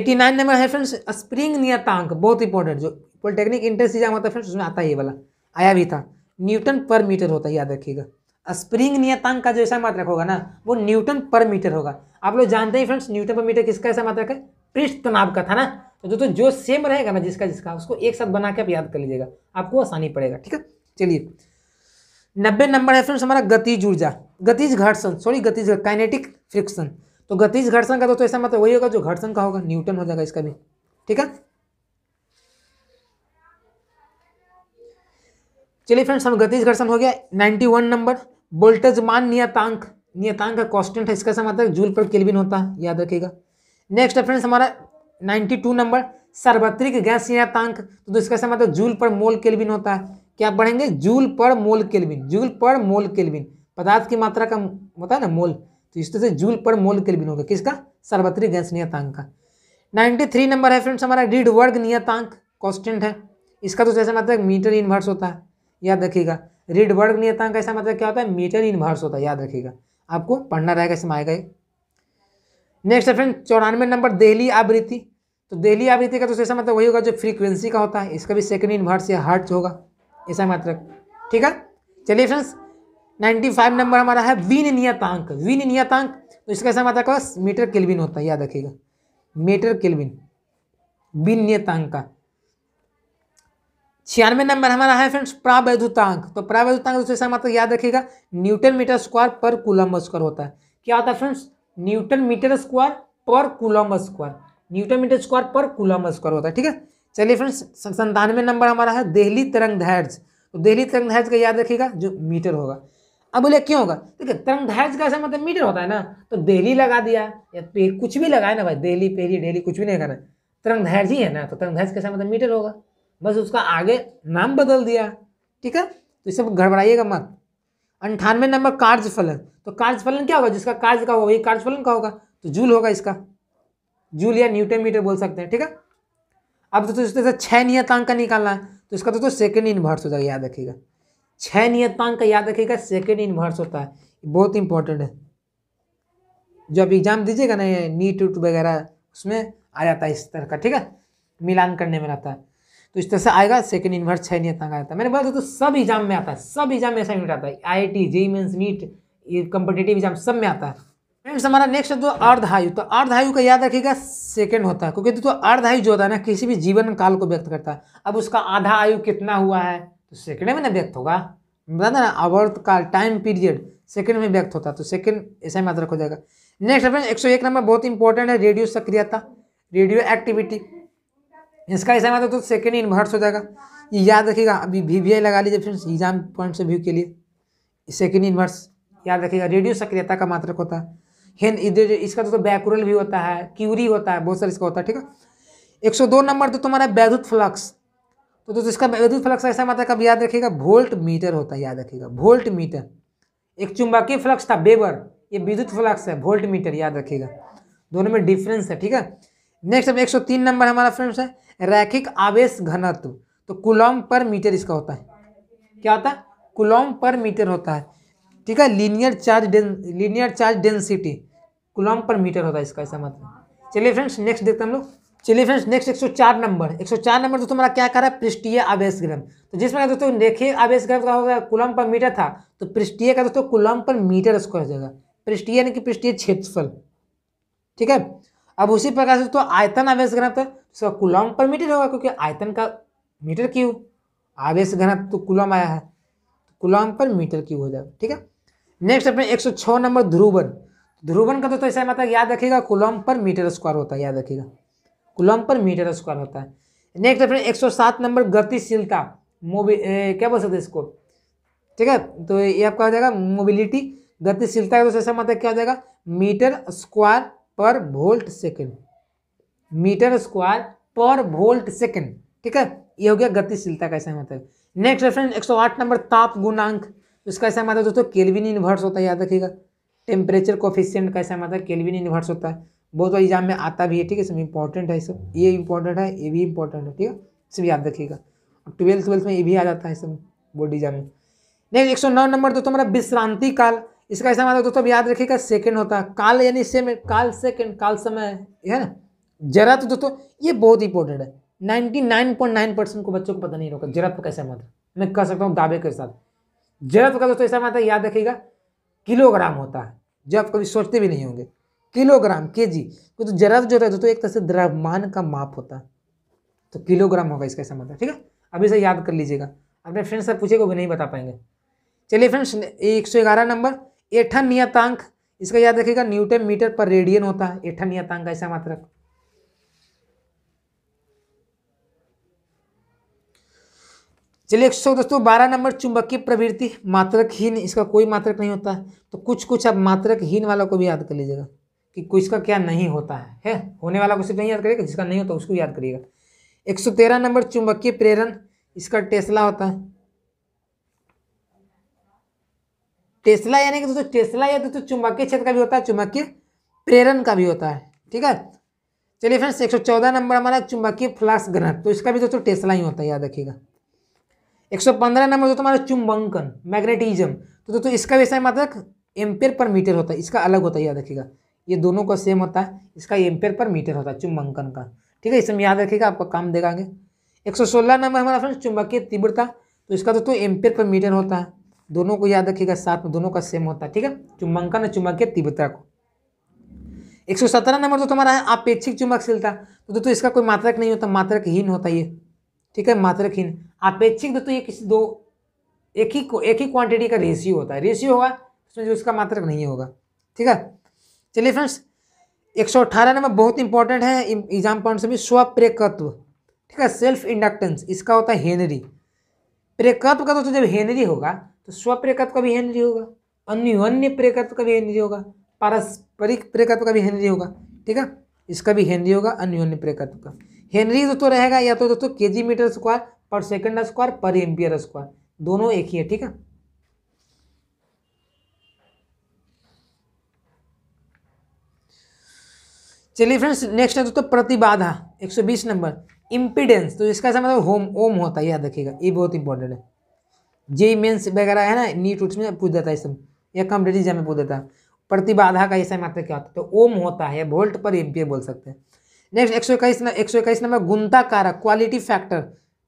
एटी नाइन नंबर है फ्रेंड्स स्प्रिंग नियतांक बहुत इंपॉर्टेंट जो पॉलिटेक्निक इंट्रेंस एग्जाम होता है फ्रेंड्स उसमें आता है ये वाला आया भी था न्यूटन पर मीटर होता है याद रखिएगा स्प्रिंग नियतांक का जो ऐसा मात्रक होगा ना वो न्यूटन पर मीटर होगा आप लोग जानते हैं फ्रेंड्स न्यूटन पर मीटर किसका ऐसा मात्रक है पृष्ठ तनाव का था ना तो दोस्तों जो सेम रहेगा ना जिसका जिसका उसको एक साथ बना के आप याद कर लीजिएगा आपको आसानी पड़ेगा ठीक है चलिए नब्बे नंबर है फ्रेंड्स हमारा गतिज ऊर्जा गतिज घर्षण सॉरी गतिज काइनेटिक फ्रिक्शन तो गतिज घर्षण का दोस्तों ऐसा मतलब वही होगा जो घर्षण का होगा न्यूटन हो जाएगा इसका भी ठीक है चलिए फ्रेंड्स हम गतिज घर्षण हो गया नाइन्टी वन नंबर वोल्टेज मान नियतांक नियतांक का कॉन्स्टेंट है इसका मतलब जूल पर केल्विन होता है याद रखिएगा नेक्स्ट है फ्रेंड्स हमारा नाइन्टी टू नंबर सार्वत्रिक गैस नियतांक तो इसका समय मतलब तो जूल पर मोल केल्विन होता है क्या बढ़ेंगे जूल पर मोल केल्विन जूल पर मोल केल्विन पदार्थ की मात्रा का होता है ना मोल तो इस तरह से जूल पर मोल केल्विन होगा किसका सार्वत्रिक गैस नियतांक का नाइन्टी थ्री नंबर है फ्रेंड्स हमारा रीड वर्ग नियतांक कॉन्स्टेंट है इसका तो जैसा मतलब मीटर इन्वर्स होता है याद रखिएगा रीड वर्ग नियतांक ऐसा मतलब क्या होता है मीटर इन्वर्स होता है याद रखिएगा आपको पढ़ना रहेगा इसमें आएगा नेक्स्ट है फ्रेंड चौरानवे नंबर दिल्ली आवृत्ति तो देहली आवृत्ति का तो ऐसा मतलब वही होगा जो फ्रीक्वेंसी का होता है इसका भी सेकेंड इन्वर्स या हर्ट्स होगा ऐसा मात्र ठीक है चलिए फ्रेंड्स 95 नंबर हमारा है विन नियतांक विन नियतांक तो इसका ऐसा मात्र का मीटर केल्विन होता है याद रखिएगा मीटर केल्विन विन नियतांक का छियानवे नंबर हमारा है फ्रेंड्स प्रावैधुतांक तो प्रावैधुतांक दोस्तों ऐसा मात्र मतलब याद रखिएगा newton metre square per coulomb square होता है क्या होता है friends newton metre square per coulomb square newton metre square per coulomb square होता है ठीक है चलिए फ्रेंड्स संतानवे नंबर हमारा है दिल्ली तरंग धैर्ज तो दिल्ली तरंग धैर्ज का याद रखिएगा जो मीटर होगा अब बोले क्यों होगा देखिए तरंग धैर्य का ऐसा मतलब मीटर होता है ना तो दिल्ली लगा दिया या पे कुछ भी लगाए ना भाई दिल्ली पेरी डेली कुछ भी नहीं करना तरंग धैर्ज ही है ना तो तरंग धैर्ज कैसा मतलब मीटर होगा बस उसका आगे नाम बदल दिया ठीक है तो इसे गड़बड़ाइएगा मत अंठानवे नंबर कार्यफलन तो कार्यफलन क्या होगा जिसका कार्य का होगा वही कार्यफलन का होगा तो जूल होगा इसका जूल या न्यूटन मीटर बोल सकते हैं ठीक है अब दोस्तों इसमें से छः नियतांक का निकालना है तो इसका दोस्तों सेकेंड इन्वर्स हो जाएगा याद रखिएगा छः नियतांक का याद रखिएगा सेकेंड इन्वर्स होता है बहुत इंपॉर्टेंट है जो आप एग्जाम दीजिएगा ना नीट उट वगैरह उसमें आ जाता है इस तरह का ठीक है मिलान करने में रहता है तो इस तरह से आएगा सेकंड इन्वर्स छः नियतांक आता है मैंने बोला दोस्तों तो सब एग्जाम में आता है सब एग्जाम में ऐसा आता है I I T JEE means NEET competitive exam सब में आता है फ्रेंड्स हमारा नेक्स्ट जो तो तो अर्धायु का याद रखिएगा सेकंड होता है क्योंकि दोस्तों अर्धायु जो होता है ना किसी भी जीवन काल को व्यक्त करता है अब उसका आधा आयु कितना हुआ है तो सेकंड में ना व्यक्त होगा बता ना अवर्थ काल टाइम पीरियड सेकंड में व्यक्त होता है तो सेकंड ऐसा ही मात्र हो जाएगा नेक्स्ट फ्रेंड एक सौ एक नंबर बहुत इंपॉर्टेंट है रेडियो सक्रियता रेडियो एक्टिविटी इसका ऐसा मात्र तो सेकेंड इन्वर्स हो जाएगा ये याद रखिएगा अभी वी वी आई लगा लीजिए friends exam point of view के लिए सेकेंड इन्वर्स याद रखिएगा रेडियो सक्रियता का मात्र होता है हेन इधर इसका दोस्तों बैकुरल तो भी होता है क्यूरी होता है बहुत सारा इसका होता है ठीक है एक सौ दो नंबर तो तुम्हारा वैद्युत फ्लक्स तो दोस्तों इसका वैद्युत फ्लक्स ऐसा मतलब कब याद रखेगा वोल्ट मीटर होता है याद रखेगा वोल्ट मीटर एक चुंबकीय फ्लक्स था बेबर ये विद्युत फ्लक्स है वोल्ट मीटर याद रखेगा दोनों में डिफरेंस है ठीक है नेक्स्ट अब 103 नंबर हमारा फ्रेंड्स है रैखिक आवेश घनत्व तो कुलम पर मीटर इसका होता है क्या होता है कुलम पर मीटर होता है ठीक है linear charge den linear charge density coulomb per metre होता है इसका ऐसा मतलब चलिए फ्रेंड्स नेक्स्ट देखते हैं हम लोग चलिए फ्रेंड्स नेक्स्ट चार नंबर चार नंबर दोस्तों हमारा क्या कर रहा है पृष्ठीय आवेश ग्रम तो जिसमें दोस्तों देखिए आवेश ग्रम का होगा कुलम पर मीटर था तो पृष्ठीय का दोस्तों कुलम पर मीटर स्क्वायर जाएगा पृष्ठीय यानी कि पृष्ठीय क्षेत्रफल ठीक है अब उसी प्रकार से दोस्तों आयतन आवेश ग्रह उसका कुलम पर मीटर होगा क्योंकि आयतन का मीटर क्यूब आवेश घनत्व तो कुलम आया है कुलम पर मीटर क्यूब हो जाएगा ठीक है नेक्स्ट अपने एक सौ छः नंबर ध्रुवन ध्रुवन का तो तो ऐसा मतलब याद रखिएगा कुलम पर मीटर स्क्वायर होता है याद रखिएगा कुलम पर मीटर स्क्वायर होता है नेक्स्ट अपने एक सौ सात नंबर गतिशीलता मोबी क्या बोल सकते इसको ठीक है तो ये आपका हो जाएगा मोबिलिटी गतिशीलता का तो ऐसा मतलब क्या हो जाएगा metre square per volt second metre square per volt second ठीक है ये हो गया गतिशीलता का ऐसा मतलब नेक्स्ट रेफरेंस 108 नंबर ताप गुणांक उसका तो ऐसा मतलब दोस्तों केलविन इन्वर्स होता है याद रखिएगा टेम्परेचर कोफिशियंट का ऐसा माता केल्विन इन्वर्स होता है बहुत बार एग्जाम में आता भी है ठीक है इसमें इंपॉर्टेंट है सब ये इंपॉर्टेंट है ये भी इंपॉर्टेंट है ठीक है इसमें याद रखिएगा ट्वेल्थ ट्वेल्थ में ये भी आ जाता है सब बोर्ड एग्जाम में नेक्स्ट एक सौ नौ नंबर दोस्तों हमारा विश्रांति काल इसका ऐसा माना दोस्तों याद रखिएगा सेकेंड होता है काल यानी सेम काल सेकेंड काल समय है ना जरा तो दोस्तों ये बहुत इंपॉर्टेंट है ninety nine point nine percent को बच्चों को पता नहीं रहेगा जरा तो कैसा मात्रा मैं कह सकता हूँ दावे के साथ जड़त्व का दोस्तों ऐसा मानता याद रखिएगा किलोग्राम होता है जो आप कभी सोचते भी नहीं होंगे किलोग्राम के जी तो जरफ जो है दोस्तों एक तरह से द्रव्यमान का माप होता है तो किलोग्राम होगा इसका ऐसा मतलब ठीक है अभी से याद कर लीजिएगा अपने फ्रेंड से पूछेगा भी नहीं बता पाएंगे चलिए फ्रेंड्स एक सौ ग्यारह नंबर एठन नियतांक इसका याद रखिएगा न्यूटन मीटर पर रेडियन होता है एठन नियतांक ऐसा मात्र चलिए एक दोस्तों बारह नंबर चुंबकीय प्रवृत्ति मात्रकहीन इसका कोई मात्रक नहीं होता है तो कुछ कुछ आप मात्रकहीन वाला को भी याद कर लीजिएगा कि कुछ का क्या नहीं होता है है होने वाला को सिर्फ नहीं याद करेगा जिसका नहीं होता उसको याद करिएगा एक सौ तेरह नंबर चुंबकीय प्रेरण इसका टेस्ला होता है टेस्ला यानी कि दोस्तों टेस्ला या दोस्तों चुंबकीय क्षेत्र का भी होता है चुंबकीय प्रेरण का भी होता है ठीक है चलिए फ्रेंड्स एक सौ चौदह नंबर हमारा चुंबकीय फ्लक्स ग्रहण तो इसका भी दोस्तों टेस्ला ही होता है याद रखिएगा 115 नंबर जो तो तुम्हारा चुंबंकन मैग्नेटिज्म तो दोस्तों तो इसका वैसा मात्रक एम्पेयर पर मीटर होता है इसका अलग होता है याद रखिएगा ये दोनों का सेम होता है इसका एम्पेयर पर मीटर होता है चुंबंकन का ठीक है इसमें याद रखिएगा आपका काम देगा आगे एक सौ सोलह नंबर हमारा फ्रेंड चुंबकीय तीव्रता तो इसका दोस्तों तो एम्पेयर पर मीटर होता है दोनों को याद रखिएगा साथ में दोनों का सेम होता है ठीक है चुंबंकन और चुंबकीय तीव्रता को एक सौ सत्रह नंबर तो तुम्हारा है आपेक्षिक चुंबकशीलता तो दोस्तों इसका कोई मात्रक नहीं होता मात्रकहीन होता ये ठीक है मात्रकहीन अपेक्षिक दोस्तों ये किसी दो एक ही एक ही क्वांटिटी का रेशियो होता है रेशियो होगा उसमें जो उसका मात्रक नहीं होगा ठीक है चलिए फ्रेंड्स एक सौ अट्ठारह नंबर बहुत इंपॉर्टेंट है एग्जाम पॉइंट से भी स्वप्रेकत्व ठीक है सेल्फ इंडक्टेंस इसका होता है हेनरी प्रेकत्व का दोस्तों जब हेनरी होगा तो स्वप्रेकत्व का भी हेनरी होगा अन्योन्य प्रेकत्व का भी हेनरी होगा पारस्परिक प्रेकत्व का भी हेनरी होगा ठीक है इसका भी हेनरी होगा अन्योन्य प्रेकत्व का हेनरी दोस्तों तो रहेगा या तो दोस्तों K G metre square per second square per ampere square दोनों एक ही है ठीक है चलिए फ्रेंड्स नेक्स्ट है दोस्तों प्रतिबाधा 120 नंबर इम्पीडेंस तो इसका मतलब होम ओम होता है याद रखिएगा ये बहुत इंपॉर्टेंट है जे मेन्स वगैरह है ना नीट उठ में पूछ देता है इसमें या कम्पिटेटिव एग्जाम में पूछ देता है प्रतिबाधा का ऐसा मात्र क्या होता है तो ओम होता है या वोल्ट पर एम्पियर बोल सकते हैं नेक्स्ट एक सौ इक्कीस एक सौ इक्कीस नंबर गुणता कारक क्वालिटी फैक्टर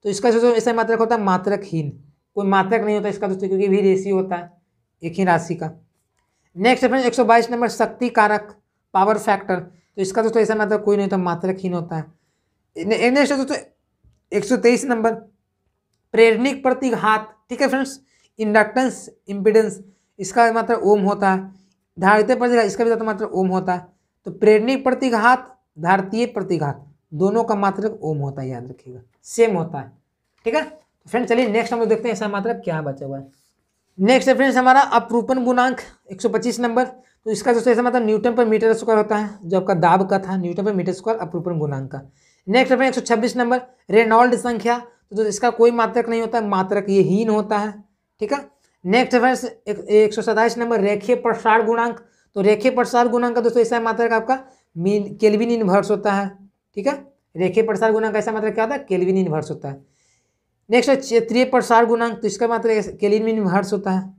तो इसका दोस्तों ऐसा मात्रक होता है मात्रकहीन कोई मात्रक नहीं होता इसका दोस्तों क्योंकि भी रेशियो होता है एक ही राशि का नेक्स्ट फ्रेंड एक सौ बाईस नंबर शक्ति कारक पावर फैक्टर तो इसका दोस्तों ऐसा मात्रक कोई नहीं होता मात्रकहीन होता है नेक्स्ट दोस्तों एक सौ तेईस नंबर प्रेरणिक प्रतिघात ठीक है फ्रेंड्स इंडक्टेंस इम्पिडेंस इसका मात्र ओम होता है धारित प्रतिघात इसका भी तो मात्र ओम होता है तो प्रेरणिक प्रतिघात धारतीय प्रतिघात दोनों का मात्रक ओम होता है याद रखिएगा सेम होता है ठीक है तो फ्रेंड चलिए नेक्स्ट हम लोग देखते हैं ऐसा मात्रक क्या बचा हुआ है नेक्स्ट है फ्रेंड्स हमारा अपरूपण गुणांक 125 नंबर तो इसका दोस्तों ऐसा मतलब न्यूटन पर मीटर स्क्वायर होता है जो आपका दाब का था न्यूटन पर मीटर स्क्वायर अपरूपण गुणांक का नेक्स्ट है फ्रेंड 126 नंबर रेनॉल्ड संख्या तो, तो इसका कोई मात्रक नहीं होता मात्रक ये हीन होता है ठीक है नेक्स्ट फ्रेंड्स एक, एक नंबर रेखे प्रसार गुणांक तो रेखे प्रसार गुणांक का दोस्तों ऐसा मात्रक आपका मीन केल्विन इन्वर्स होता है ठीक है रेखे प्रसार गुणांक ऐसा मात्रक क्या होता है केल्विन इन्वर्स होता है नेक्स्ट है क्षेत्रीय प्रसार गुणांक तो इसका मात्र केल्विन इन्वर्स होता है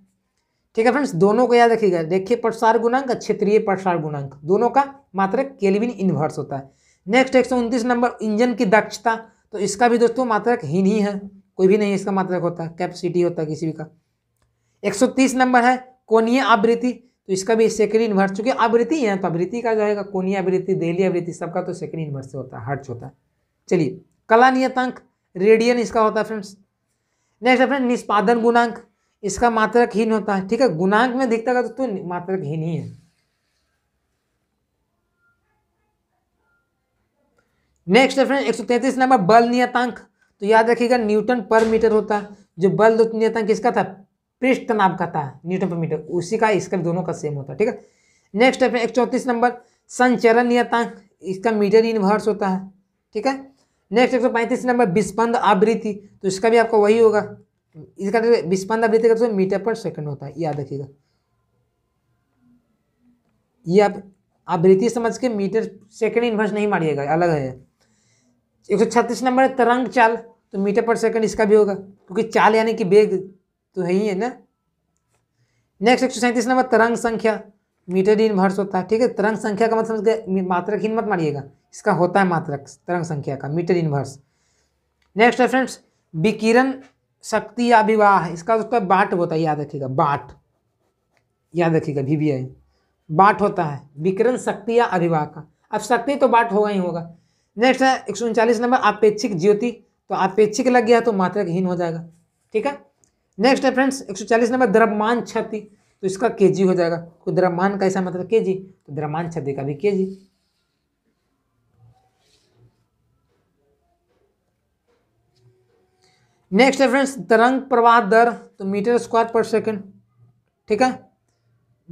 ठीक है फ्रेंड्स दोनों को याद रखिएगा रेखे प्रसार गुणांक क्षेत्रीय प्रसार गुणांक दोनों का मात्र केल्विन इन्वर्स होता है नेक्स्ट एक सौ उनतीस नंबर इंजन की दक्षता तो इसका भी दोस्तों मात्रक हीन ही है कोई भी नहीं इसका मात्रक होता है कैपेसिटी होता है किसी भी का 130 नंबर है कोणीय आवृत्ति तो इसका भी सेकेंड इन्वर्स चूँकि आवृत्ति है तो आवृत्ति का जाएगा कोणीय आवृत्ति दहली आवृत्ति सबका तो सेकेंड इन्वर्स होता है हर्च होता है चलिए कला नियतांक रेडियन इसका होता है फ्रेंड्स नेक्स्ट है फ्रेंड निष्पादन गुणांक इसका मात्रक हीन होता है ठीक है गुणांक में दिखता है तो, तो हीन ही है नेक्स्ट है फ्रेंड 133 नंबर बल नियतांक तो याद रखिएगा न्यूटन पर मीटर होता है जो बल नियतांक किसका था पृष्ठ तनाव कहता है न्यूटन पर मीटर उसी का इसका दोनों का सेम होता है ठीक है नेक्स्ट है एक चौंतीस नंबर संचरण नियतांक इसका मीटर इनवर्स होता है ठीक है नेक्स्ट एक सौ पैंतीस नंबर विस्पंद आवृत्ति तो इसका भी आपका वही होगा इसका मतलब विस्पंद आवृत्ति का मतलब मीटर पर सेकंड होता है याद रखिएगा ये आप आवृत्ति समझ के मीटर सेकंड इन्वर्स नहीं मारिएगा अलग है एक सौ छत्तीस नंबर तरंग चाल तो मीटर पर सेकंड इसका भी होगा क्योंकि चाल यानी कि बेग तो है ही है ना नेक्स्ट एक सौ सैंतीस नंबर तरंग संख्या मीटर इन भर्स होता है ठीक है तरंग संख्या का मतलब समझ गए मात्रकहीन मत मारिएगा इसका होता है मात्रक तरंग संख्या का मीटर इन भर्स नेक्स्ट है फ्रेंड्स विकिरण शक्ति या विवाह इसका होता तो है बाट होता है याद रखिएगा बाट याद रखिएगा भी, भी आई बाट होता है विकिरण शक्ति या अभिवाह का अब शक्ति तो बाट होगा ही होगा नेक्स्ट है एक नंबर अपेक्षिक ज्योति तो अपेक्षिक लग गया तो मात्रक हीन हो जाएगा ठीक है नेक्स्ट है फ्रेंड्स एक सौ चालीस नंबर द्रव्यमान क्षति तो इसका के जी हो जाएगा तो द्रव्यमान का ऐसा मतलब के जी तो द्रव्यमान क्षति का भी के जी नेक्स्ट है फ्रेंड्स तरंग प्रवाह दर तो मीटर स्क्वायर पर सेकंड ठीक है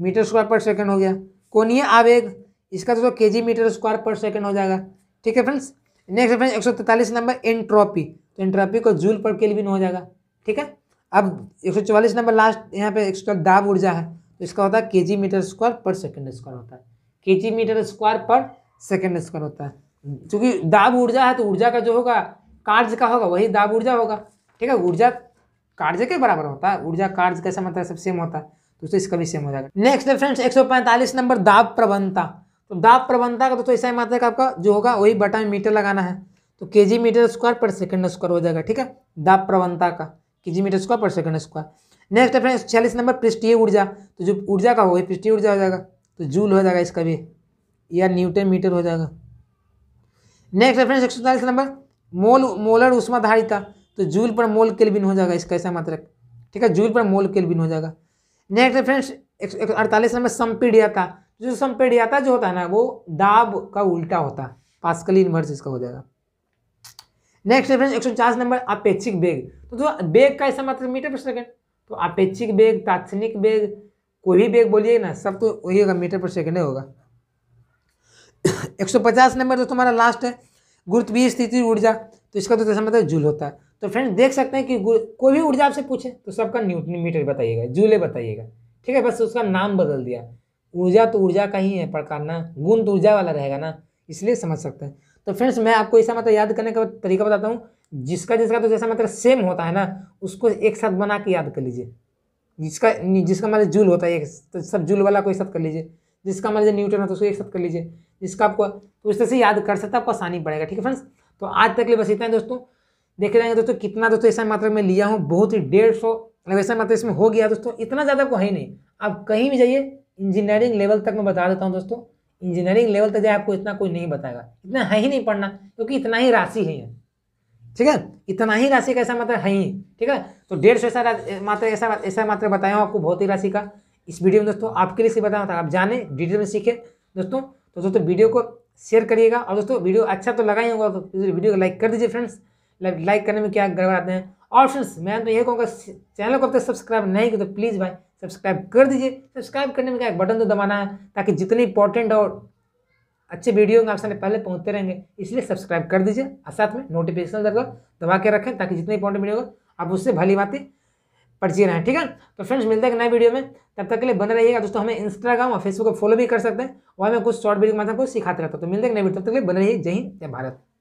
मीटर स्क्वायर पर सेकंड हो गया कोणीय आवेग इसका तो K G metre square per second हो जाएगा ठीक है फ्रेंड्स नेक्स्ट फ्रेंड्स एक सौ तैंतालीस नंबर एंट्रोपी तो एंट्रोपी को जूल पर केल्विन हो जाएगा ठीक है अब एक नंबर लास्ट यहाँ पे एक्स्ट्रा दाब ऊर्जा है तो इसका होता है K G metre square per second square होता है K G metre square per second square होता है चूँकि दाब ऊर्जा है तो ऊर्जा का जो होगा कार्य का होगा वही दाब ऊर्जा होगा ठीक है ऊर्जा कार्य के बराबर होता है ऊर्जा कार्य कैसा मतलब सब सेम होता है तो, इसका भी सेम हो जाएगा नेक्स्ट है फ्रेंड्स एक नंबर दाब प्रबंधता तो दाब प्रबंधता का दोस्तों ऐसा ही मात्रा मतलब का आपका जो होगा वही बटा में मीटर लगाना है तो K G metre square per second square हो जाएगा ठीक है दाब प्रबंधता का metre square per second square next है फ्रेंड्स छियालीस नंबर पृष्ठीय ऊर्जा तो जो ऊर्जा का होगा पृष्ठीय ऊर्जा हो जाएगा तो जूल हो जाएगा इसका भी या न्यूटन मीटर हो जाएगा नेक्स्ट है फ्रेंड्स एक नंबर मोल मोलर उष्मा धारिता तो जूल पर मोल केल्विन हो जाएगा इसका ऐसा मात्र ठीक है जूल पर मोल केल्विन हो जाएगा नेक्स्ट है फ्रेंड्स एक अड़तालीस नंबर संपीडियाता जो संपीडियाता जो होता है ना वो दाब का उल्टा होता है पास्कली इन्वर्स इसका हो जाएगा नेक्स्ट रेफरेंस एक सौ नंबर अपेक्षिक वेग तो जो वेग का ऐसा मतलब मीटर पर सेकेंड तो अपेक्षिक वेग तात्क्षणिक वेग कोई भी वेग बोलिए ना सब तो वही होगा मीटर पर सेकेंड होगा 150 नंबर दोस्तों हमारा लास्ट है गुरुत्वीय स्थिति ऊर्जा तो इसका तो जैसा मतलब जूल होता है तो फ्रेंड्स देख सकते हैं कि कोई भी ऊर्जा आपसे पूछे तो सबका न्यूटन मीटर बताइएगा जूले बताइएगा ठीक है बस उसका नाम बदल दिया ऊर्जा तो ऊर्जा का ही है प्रकार ना गुण तो ऊर्जा वाला रहेगा ना इसलिए समझ सकते हैं तो फ्रेंड्स मैं आपको ऐसा मतलब याद करने का तरीका बताता हूँ जिसका जिसका तो जैसा मतलब सेम होता है ना उसको एक साथ बना के याद कर लीजिए जिसका जिसका मतलब जूल होता है एक तो सब जूल वाला को एक साथ कर लीजिए जिसका मतलब न्यूटन होता है तो उसको एक साथ कर लीजिए जिसका आपको तो उस तरह से याद कर सकता है आपको आसानी पड़ेगा ठीक है फ्रेंड्स तो आज तक लिए बस इतना है दोस्तों देखे जाएंगे दोस्तों कितना दोस्तों ऐसा मात्रा मतलब में लिया हूँ बहुत ही डेढ़ सौ मतलब ऐसा मात्रा मतलब इसमें हो गया दोस्तों इतना ज़्यादा को है नहीं आप कहीं भी जाइए इंजीनियरिंग लेवल तक मैं बता देता हूँ दोस्तों इंजीनियरिंग लेवल तक जाए आपको इतना कोई नहीं बताएगा इतना है ही नहीं पढ़ना क्योंकि इतना ही राशि है ठीक है इतना ही राशि का ऐसा मात्र है ही ठीक है तो डेढ़ सौ ऐसा मात्र ऐसा ऐसा मात्र बताया हूँ आपको भौतिक राशि का इस वीडियो में दोस्तों आपके लिए सिर्फ बताया था आप जाने डिटेल में सीखें दोस्तों तो दोस्तों वीडियो को शेयर करिएगा और दोस्तों वीडियो अच्छा तो लगा ही होगा तो वीडियो को लाइक कर दीजिए फ्रेंड्स लाइक करने में क्या गड़बड़ाते आते हैं और फ्रेंड्स मैं तो ये कहूँगा चैनल को अब तक सब्सक्राइब नहीं किया तो प्लीज़ भाई सब्सक्राइब कर दीजिए सब्सक्राइब करने में क्या एक बटन तो दबाना है ताकि जितने इंपॉर्टेंट और अच्छे वीडियो होंगे आप सामने पहले पहुंचते रहेंगे इसलिए सब्सक्राइब कर दीजिए और साथ में नोटिफिकेशन दरअसल दबा के रखें ताकि जितने इंपॉर्टेंट वीडियो हो आप उससे भली बातें पर्ची रहें ठीक है तो फ्रेंड्स मिलते हैं नए वीडियो में तब तक के लिए बने रहिएगा दोस्तों हमें इंस्टाग्राम और फेसबुक पर फॉलो भी कर सकते हैं और हमें कुछ शॉर्ट वीडियो के माध्यम को सिखाते रहता हूँ तो मिलते हैं नए वीडियो तब तक के लिए बने रहिए जय हिंद जय भारत